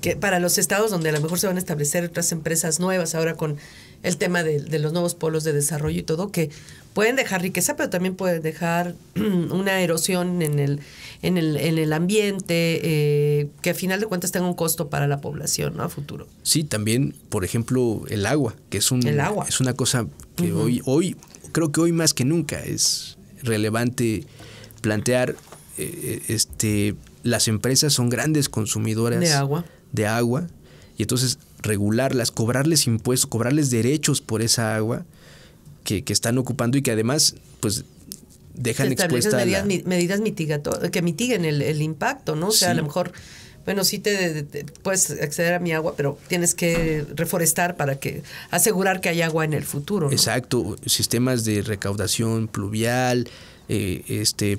que, para los estados donde a lo mejor se van a establecer otras empresas nuevas ahora con el tema de, los nuevos polos de desarrollo y todo, que pueden dejar riqueza, pero también pueden dejar una erosión en el, en el, en el ambiente, eh, que a final de cuentas tenga un costo para la población a futuro. Sí, también, por ejemplo, el agua, que es, un, es una cosa que hoy, hoy, creo que hoy más que nunca es relevante plantear eh, eh, este, las empresas son grandes consumidoras de agua. Y entonces regularlas, cobrarles impuestos, cobrarles derechos por esa agua que, están ocupando y que además, pues dejan expuesta medidas, medidas que mitiguen el, impacto, ¿no? O sea, a lo mejor, bueno, sí te, puedes acceder a mi agua, pero tienes que reforestar para que asegurar que hay agua en el futuro. Exacto, sistemas de recaudación pluvial, eh, este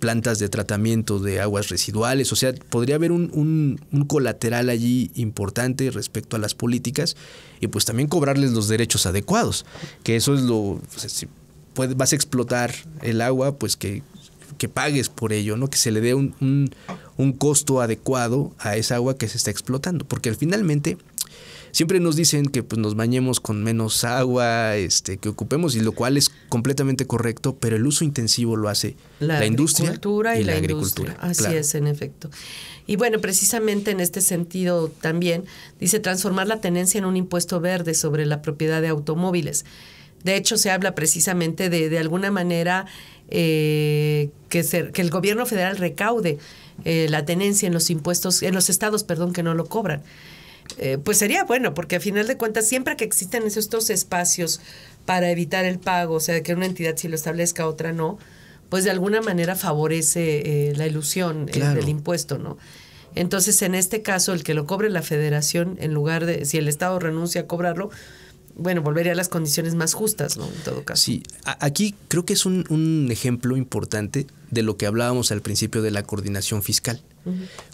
plantas de tratamiento de aguas residuales. O sea, podría haber un, colateral allí importante respecto a las políticas y pues también cobrarles los derechos adecuados, que eso es lo... si vas a explotar el agua, pues que, pagues por ello, ¿no? Que se le dé un, un, costo adecuado a esa agua que se está explotando. Porque finalmente siempre nos dicen que pues, nos bañemos con menos agua, este, que ocupemos, y lo cual es completamente correcto, pero el uso intensivo lo hace la, industria y, la, agricultura. Así es, en efecto. Y bueno, precisamente en este sentido también dice transformar la tenencia en un impuesto verde sobre la propiedad de automóviles. De hecho, se habla precisamente de, de alguna manera eh, que, ser que, el gobierno federal recaude eh, la tenencia en los impuestos, en los estados, perdón, que no lo cobran. Eh, pues sería bueno, porque a final de cuentas, siempre que existen estos espacios para evitar el pago, o sea, que una entidad si lo establezca, otra no, pues de alguna manera favorece eh, la ilusión eh, del impuesto, ¿no? Entonces, en este caso, el que lo cobre la federación, en lugar de, si el Estado renuncia a cobrarlo, bueno, volvería a las condiciones más justas, ¿no? En todo caso. Sí, aquí creo que es un ejemplo importante de lo que hablábamos al principio de la coordinación fiscal.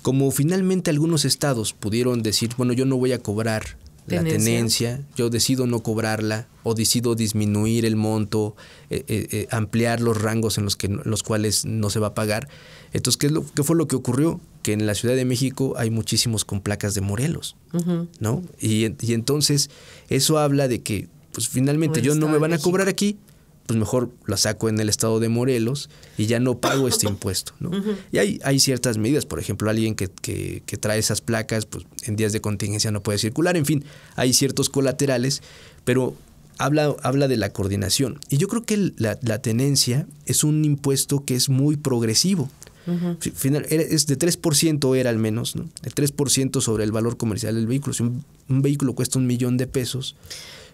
Como finalmente algunos estados pudieron decir, bueno, yo no voy a cobrar la tenencia, yo decido no cobrarla o decido disminuir el monto, eh, eh, eh, ampliar los rangos en los, que, los cuales no se va a pagar. Entonces, ¿qué, es fue lo que ocurrió? Que en la Ciudad de México hay muchísimos con placas de Morelos, ¿no? Y, y, entonces eso habla de que, pues finalmente pues, yo no me van a cobrar aquí, pues mejor la saco en el estado de Morelos y ya no pago este impuesto. ¿no? Y hay, hay ciertas medidas, por ejemplo, alguien que, trae esas placas, pues en días de contingencia no puede circular, en fin, hay ciertos colaterales, pero habla, habla de la coordinación. Y yo creo que la, tenencia es un impuesto que es muy progresivo. Final, es de 3% era al menos, ¿no? El 3% sobre el valor comercial del vehículo. Si un vehículo cuesta un millón de pesos,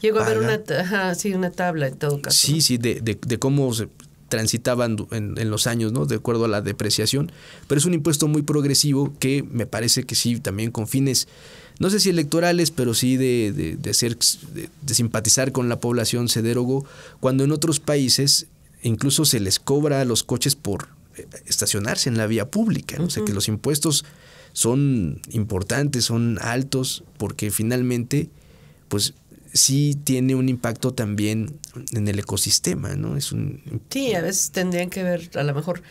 Llegó a haber una, ajá, una tabla en todo caso. Sí, sí, de, cómo se transitaban en, los años, ¿no? De acuerdo a la depreciación. Pero es un impuesto muy progresivo que me parece que sí, también con fines, no sé si electorales, pero sí de, de, simpatizar con la población, se derogó, cuando en otros países incluso se les cobra a los coches por eh, estacionarse en la vía pública. ¿no? O sea que los impuestos son importantes, son altos, porque finalmente, pues sí tiene un impacto también en el ecosistema, ¿no? Es un Sí, a veces tendrían que ver a lo mejor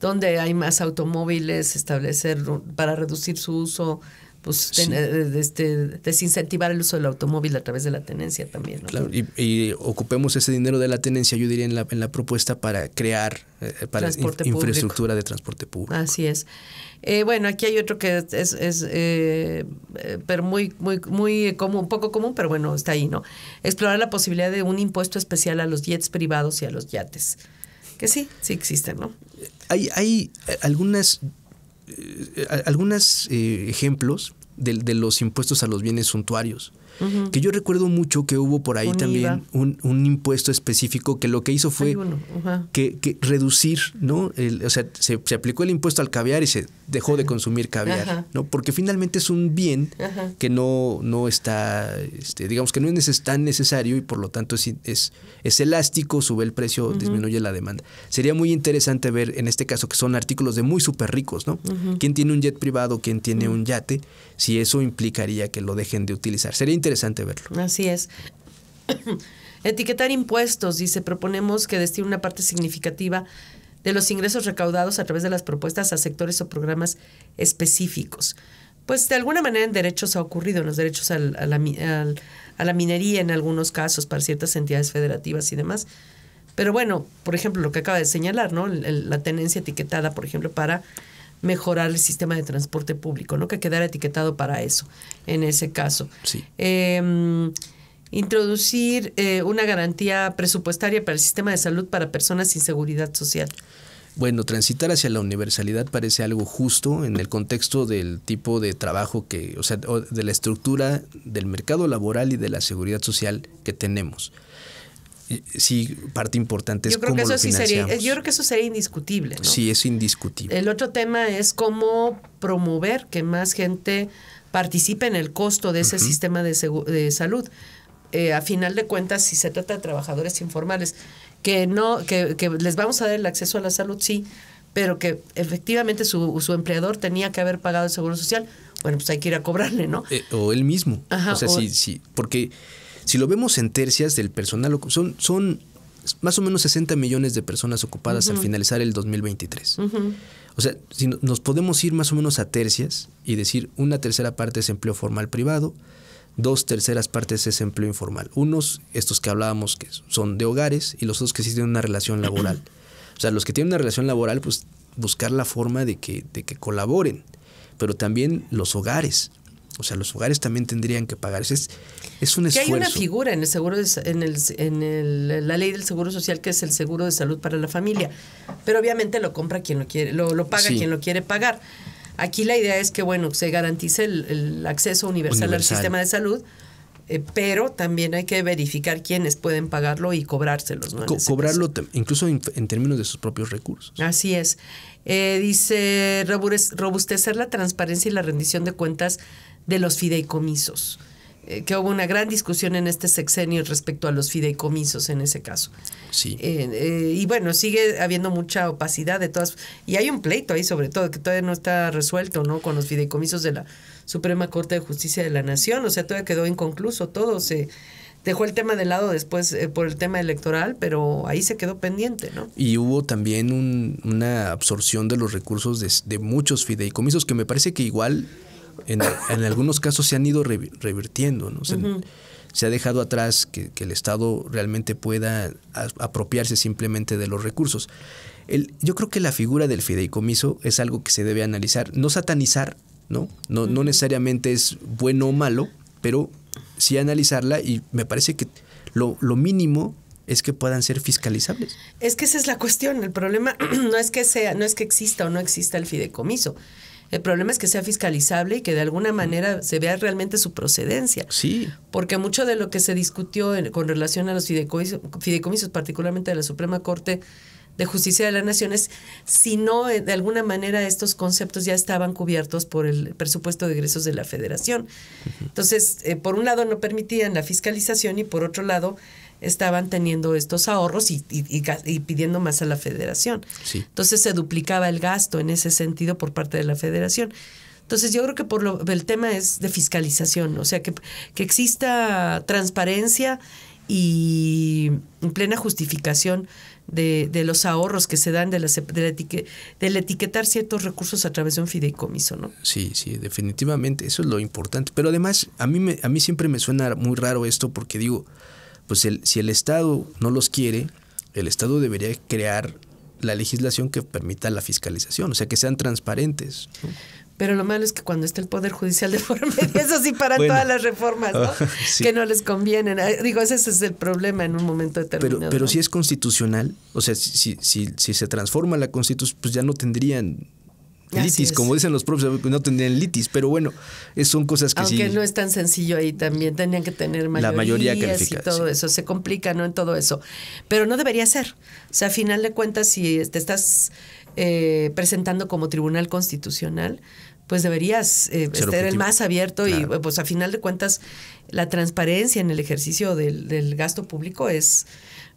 dónde hay más automóviles, establecer para reducir su uso, pues eh, este, desincentivar el uso del automóvil a través de la tenencia también. ¿no? y, ocupemos ese dinero de la tenencia, yo diría, en la, en la propuesta para crear eh, eh, para infraestructura de transporte público. Así es. bueno, aquí hay otro que es, pero muy, muy, muy común, poco común, pero bueno, está ahí, ¿no? Explorar la posibilidad de un impuesto especial a los jets privados y a los yates. Que sí, sí existen, ¿no? Hay, hay algunas algunos ejemplos de, los impuestos a los bienes suntuarios. Que yo recuerdo mucho que hubo por ahí también un, impuesto específico que lo que hizo fue que, reducir, ¿no? o sea, se, aplicó el impuesto al caviar y se dejó de consumir caviar, ¿no? Porque finalmente es un bien que no, no está, este, digamos que no es tan necesario y por lo tanto es, es, es elástico, sube el precio, disminuye la demanda. Sería muy interesante ver en este caso que son artículos de muy súper ricos, ¿no? ¿Quién tiene un jet privado? ¿Quién tiene un yate? Si eso implicaría que lo dejen de utilizar. Sería interesante verlo. Así es. Etiquetar impuestos, dice, proponemos que destine una parte significativa de los ingresos recaudados a través de las propuestas a sectores o programas específicos. Pues de alguna manera en derechos ha ocurrido, en los derechos a, la, a la minería en algunos casos para ciertas entidades federativas y demás. Pero bueno, por ejemplo, lo que acaba de señalar, ¿no? La tenencia etiquetada, por ejemplo, para mejorar el sistema de transporte público, ¿no? Que quedara etiquetado para eso, en ese caso. Em, introducir eh, una garantía presupuestaria para el sistema de salud para personas sin seguridad social. Bueno, transitar hacia la universalidad parece algo justo en el contexto del tipo de trabajo que, o sea, de la estructura del mercado laboral y de la seguridad social que tenemos. Eh, sí parte importante es yo creo que eso sería, yo creo que eso sería indiscutible. Sí, es indiscutible. El otro tema es cómo promover que más gente participe en el costo de ese sistema de, salud. Eh, a final de cuentas, si se trata de trabajadores informales, que no, que, les vamos a dar el acceso a la salud, sí, pero que efectivamente su, empleador tenía que haber pagado el seguro social, bueno, pues hay que ir a cobrarle, ¿no? Eh, o él mismo. Ajá, o sea, sí, sí, porque si lo vemos en tercias del personal, son, son más o menos 60 millones de personas ocupadas al finalizar el 2023. O sea, si nos podemos ir más o menos a tercias y decir una tercera parte es empleo formal privado, dos terceras partes es empleo informal. Unos, estos que hablábamos que son de hogares y los otros que sí tienen una relación laboral. O sea, los que tienen una relación laboral, pues buscar la forma de que, de que colaboren, pero también los hogares. O sea, los hogares también tendrían que pagar. Es, es un esfuerzo. Que hay una figura en el seguro en, el, en el, la ley del seguro social que es el seguro de salud para la familia, pero obviamente lo compra quien lo quiere, lo, paga quien lo quiere pagar. Aquí la idea es que bueno se garantice el, acceso universal, al sistema de salud. Eh, pero también hay que verificar quiénes pueden pagarlo y cobrárselos. cobrarlo incluso en términos de sus propios recursos. Así es. Eh, dice, robustecer la transparencia y la rendición de cuentas de los fideicomisos, eh, que hubo una gran discusión en este sexenio respecto a los fideicomisos en ese caso. Sí. Eh, eh, y bueno, sigue habiendo mucha opacidad de todas, y hay un pleito ahí sobre todo, que todavía no está resuelto, ¿no? Con los fideicomisos de la Suprema Corte de Justicia de la Nación, o sea, todavía quedó inconcluso, todo se dejó el tema de lado después por el tema electoral, pero ahí se quedó pendiente, ¿no? Y hubo también una absorción de los recursos de, muchos fideicomisos, que me parece que igual en, algunos casos se han ido revirtiendo, ¿no? Se, ha dejado atrás que, el Estado realmente pueda apropiarse simplemente de los recursos. yo creo que la figura del fideicomiso es algo que se debe analizar, no satanizar, ¿no? No, necesariamente es bueno o malo, pero sí analizarla y me parece que lo, mínimo es que puedan ser fiscalizables. Es que esa es la cuestión. El problema no es que sea, no es que exista o no exista el fideicomiso. El problema es que sea fiscalizable y que de alguna manera se vea realmente su procedencia. Sí. Porque mucho de lo que se discutió con relación a los fideicomisos, particularmente de la Suprema Corte de Justicia de las Naciones, si no, eh, de alguna manera estos conceptos ya estaban cubiertos por el presupuesto de egresos de la Federación. Entonces, eh, por un lado no permitían la fiscalización y por otro lado estaban teniendo estos ahorros y, y, pidiendo más a la federación. Entonces se duplicaba el gasto en ese sentido por parte de la federación. Entonces yo creo que por el tema es de fiscalización, o sea, que, que exista transparencia y plena justificación de, de, los ahorros que se dan de la, del etiquetar ciertos recursos a través de un fideicomiso, ¿no? Sí, sí, definitivamente, eso es lo importante. Pero además, a mí, me, a mí siempre me suena muy raro esto porque digo, pues el, si el Estado no los quiere, el Estado debería crear la legislación que permita la fiscalización, o sea, que sean transparentes. Pero lo malo es que cuando está el Poder Judicial de forma, eso sí para todas las reformas, ah, Que no les convienen. Ah, digo, ese es el problema en un momento determinado. Pero, pero si es constitucional, o sea, si, si se transforma la constitución, pues ya no tendrían litis, como dicen los propios, no tendrían litis, pero bueno, es, son cosas que Aunque no es tan sencillo ahí también, tenían que tener mayoría. la mayoría y todo eso, se complica, ¿no? En todo eso. Pero no debería ser. O sea, a final de cuentas, si te estás eh, presentando como tribunal constitucional, pues deberías eh, ser estar el más abierto y pues a final de cuentas la transparencia en el ejercicio del gasto público es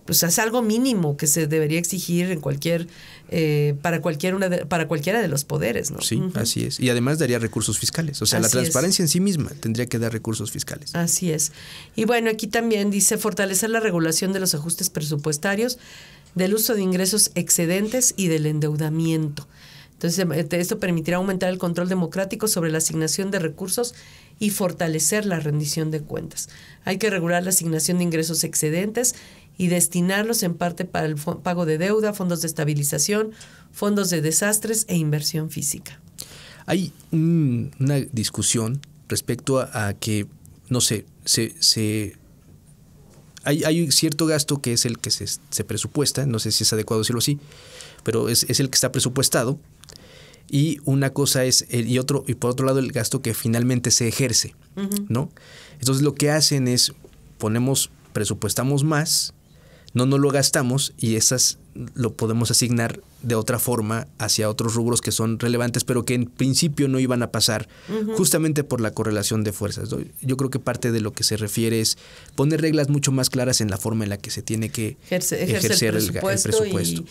pues es algo mínimo que se debería exigir en cualquier eh, para para cualquiera de los poderes, ¿no? Sí, así es. Y además daría recursos fiscales, o sea, la transparencia en sí misma tendría que dar recursos fiscales. Así es. Y bueno, aquí también dice fortalecer la regulación de los ajustes presupuestarios, del uso de ingresos excedentes y del endeudamiento. Entonces, em, eh, esto permitirá aumentar el control democrático sobre la asignación de recursos y fortalecer la rendición de cuentas. Hay que regular la asignación de ingresos excedentes y destinarlos en parte para el pago de deuda, fondos de estabilización, fondos de desastres e inversión física. Hay una discusión respecto a, que, no sé, se, hay, cierto gasto que es el que se, presupuesta, no sé si es adecuado decirlo así, pero es, el que está presupuestado. Y una cosa es, y, otro, y por otro lado, el gasto que finalmente se ejerce, ¿no? Entonces lo que hacen es, ponemos, presupuestamos más, no no lo gastamos y esas lo podemos asignar de otra forma hacia otros rubros que son relevantes, pero que en principio no iban a pasar, justamente por la correlación de fuerzas. Yo creo que parte de lo que se refiere es poner reglas mucho más claras en la forma en la que se tiene que ejercer, el, presupuesto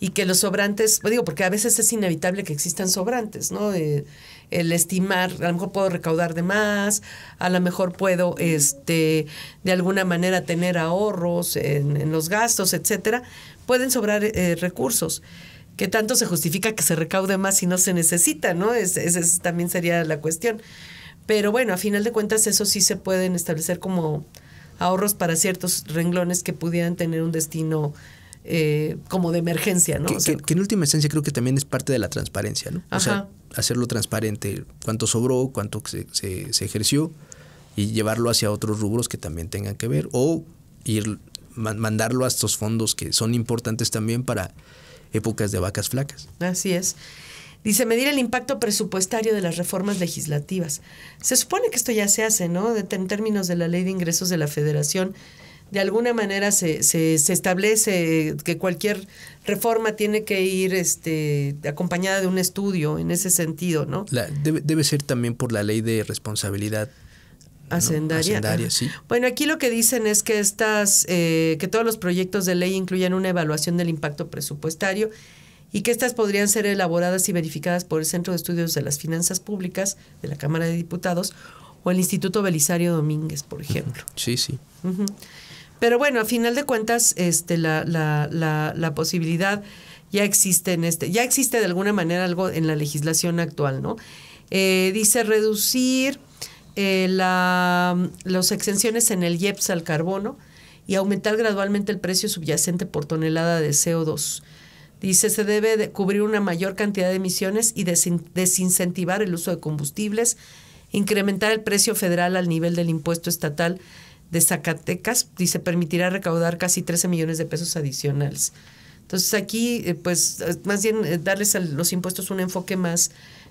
y que los sobrantes, digo, porque a veces es inevitable que existan sobrantes, ¿no? Eh, el estimar, a lo mejor puedo recaudar de más, a lo mejor puedo este de alguna manera tener ahorros en, los gastos, etcétera, pueden sobrar eh, recursos. ¿Qué tanto se justifica que se recaude más si no se necesita, no? Esa es, también sería la cuestión. Pero bueno, a final de cuentas eso sí se pueden establecer como ahorros para ciertos renglones que pudieran tener un destino eh, como de emergencia, ¿no? Que, en última esencia creo que también es parte de la transparencia, ¿no? O sea, hacerlo transparente, cuánto sobró, cuánto se, ejerció y llevarlo hacia otros rubros que también tengan que ver o ir mandarlo a estos fondos que son importantes también para épocas de vacas flacas. Así es. Dice, medir el impacto presupuestario de las reformas legislativas. Se supone que esto ya se hace, ¿no? en términos de la ley de ingresos de la federación, de alguna manera se, se, establece que cualquier reforma tiene que ir este, acompañada de un estudio en ese sentido, ¿no? debe, ser también por la ley de responsabilidad Hacendaria. Bueno, aquí lo que dicen es que estas, eh, que todos los proyectos de ley incluyan una evaluación del impacto presupuestario y que estas podrían ser elaboradas y verificadas por el Centro de Estudios de las Finanzas Públicas de la Cámara de Diputados o el Instituto Belisario Domínguez, por ejemplo. Sí, sí. Pero bueno, a final de cuentas, este, la, la, la, posibilidad ya existe en este, ya existe de alguna manera algo en la legislación actual, ¿no? Eh, dice reducir eh, las exenciones en el IEPS al carbono y aumentar gradualmente el precio subyacente por tonelada de CO2. Dice, se debe cubrir una mayor cantidad de emisiones y desincentivar el uso de combustibles, incrementar el precio federal al nivel del impuesto estatal de Zacatecas y se permitirá recaudar casi 13 millones de pesos adicionales. Entonces aquí, eh, pues, eh, más bien eh, darles a los impuestos un enfoque más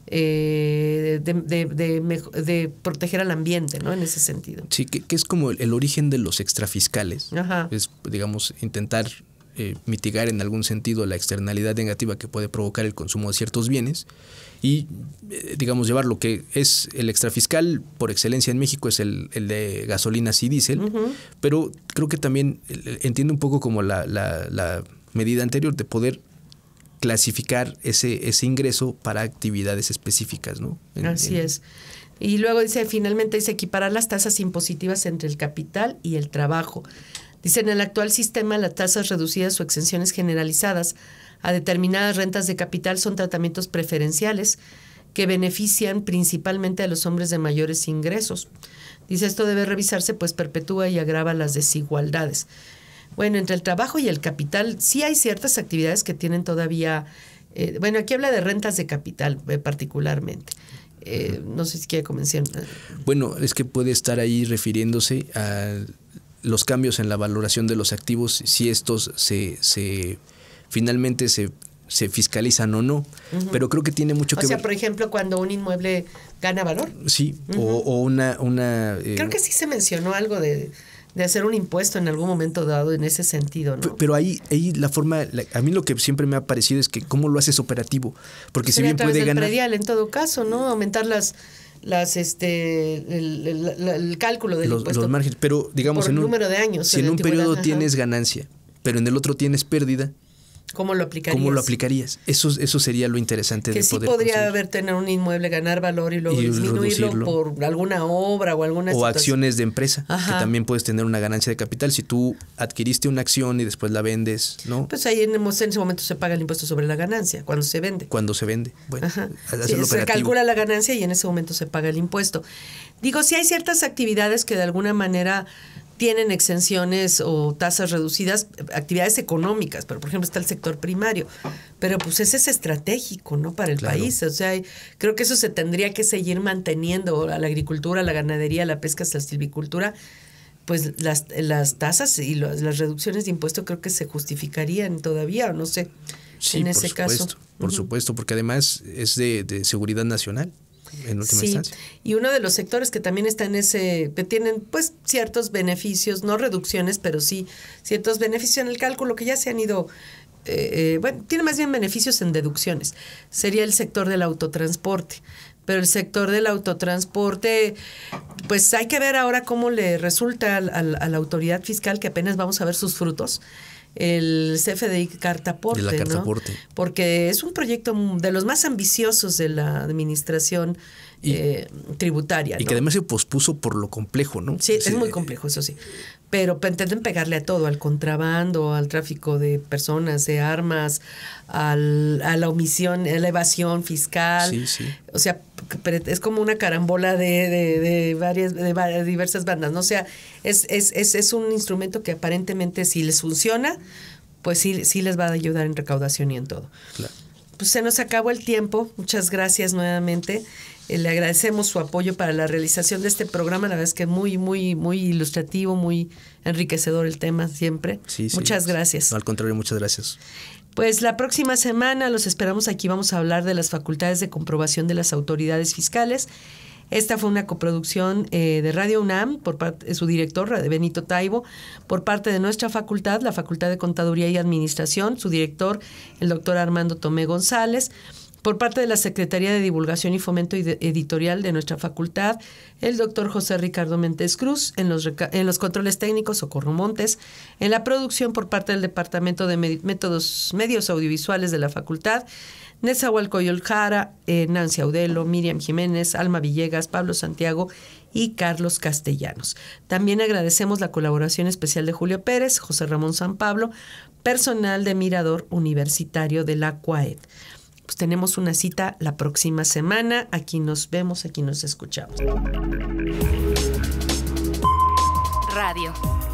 de, de, proteger al ambiente, ¿no? En ese sentido. Sí, que, es como el, el, origen de los extrafiscales. Ajá. Es, digamos, intentar eh, mitigar en algún sentido la externalidad negativa que puede provocar el consumo de ciertos bienes y, eh, digamos, llevar lo que es el extrafiscal por excelencia en México es el, de gasolina y diésel, pero creo que también eh, entiende un poco como la, la, medida anterior de poder clasificar ese, ese ingreso para actividades específicas, ¿no? Así es. Y luego dice, finalmente dice, equiparar las tasas impositivas entre el capital y el trabajo. Dice, en el actual sistema las tasas reducidas o exenciones generalizadas a determinadas rentas de capital son tratamientos preferenciales que benefician principalmente a los hombres de mayores ingresos. Dice, esto debe revisarse pues perpetúa y agrava las desigualdades. Bueno, entre el trabajo y el capital sí hay ciertas actividades que tienen todavía, eh, bueno, aquí habla de rentas de capital eh, particularmente. Eh, no sé si quiere comenzar. Bueno, es que puede estar ahí refiriéndose a los cambios en la valoración de los activos, si estos se, se finalmente se, se fiscalizan o no, pero creo que tiene mucho que ver. O sea, por ejemplo, cuando un inmueble gana valor. Sí, o, una... una eh, creo que sí se mencionó algo de, de, hacer un impuesto en algún momento dado en ese sentido, ¿no? Pero ahí, ahí la forma, a mí lo que siempre me ha parecido es que cómo lo haces operativo, porque pues si bien puede ganar... en todo caso, ¿no? Aumentar las las este el, cálculo de los, impuesto. márgenes, pero digamos en un número de años. Si en un periodo tienes ganancia, pero en el otro tienes pérdida, ¿Cómo lo aplicarías? ¿Cómo lo aplicarías? Eso, eso sería lo interesante que sí podría haber tener un inmueble, ganar valor y luego disminuirlo por alguna obra o alguna O acciones de empresa, que también puedes tener una ganancia de capital. Si tú adquiriste una acción y después la vendes, ¿no? Pues ahí en, ese momento se paga el impuesto sobre la ganancia, cuando se vende. Cuando se vende, bueno. se calcula la ganancia y en ese momento se paga el impuesto. Digo, si sí hay ciertas actividades que de alguna manera tienen exenciones o tasas reducidas, actividades económicas, pero por ejemplo está el sector primario. Pero pues ese es estratégico, ¿no? Para el país. O sea, creo que eso se tendría que seguir manteniendo a la agricultura, a la ganadería, a la pesca, a la silvicultura. Pues las, las tasas y las reducciones de impuestos creo que se justificarían todavía, o no sé, en ese caso. Por supuesto, porque además es de seguridad nacional sí. Y uno de los sectores que también está en ese, que tienen pues ciertos beneficios, no reducciones, pero sí ciertos beneficios en el cálculo que ya se han ido, eh, eh, bueno, tiene más bien beneficios en deducciones, sería el sector del autotransporte. Pero el sector del autotransporte, pues hay que ver ahora cómo le resulta a la autoridad fiscal, que apenas vamos a ver sus frutos el CFDI Cartaporte, la Porque es un proyecto de los más ambiciosos de la administración eh, tributaria. Y que además se pospuso por lo complejo, ¿no? Sí, es muy eh, complejo, eso sí pero pretenden pegarle a todo, al contrabando, al tráfico de personas, de armas, al, a la omisión, a la evasión fiscal. O sea, es como una carambola de, de, varias, diversas bandas. ¿no? O sea, es, es, es, es, un instrumento que aparentemente si les funciona, pues sí, sí les va a ayudar en recaudación y en todo. Claro. Pues se nos acabó el tiempo. Muchas gracias nuevamente. Eh, le agradecemos su apoyo para la realización de este programa. La verdad es que muy, muy, muy ilustrativo, muy enriquecedor el tema siempre. Sí, muchas gracias. al contrario, muchas gracias. Pues la próxima semana los esperamos aquí. Vamos a hablar de las facultades de comprobación de las autoridades fiscales. Esta fue una coproducción eh, de Radio UNAM por parte de su director, Benito Taibo, por parte de nuestra facultad, la Facultad de Contaduría y Administración, su director, el doctor Armando Tomé González por parte de la Secretaría de Divulgación y Fomento Editorial de nuestra facultad, el doctor José Ricardo Méndez Cruz, en los, controles técnicos Socorro Montes, en la producción por parte del Departamento de Métodos Medios Audiovisuales de la facultad, Nesa Jara, eh, Nancy Audelo, Miriam Jiménez, Alma Villegas, Pablo Santiago y Carlos Castellanos. También agradecemos la colaboración especial de Julio Pérez, José Ramón San Pablo, personal de Mirador Universitario de la CUAED pues tenemos una cita la próxima semana. Aquí nos vemos, aquí nos escuchamos. Radio.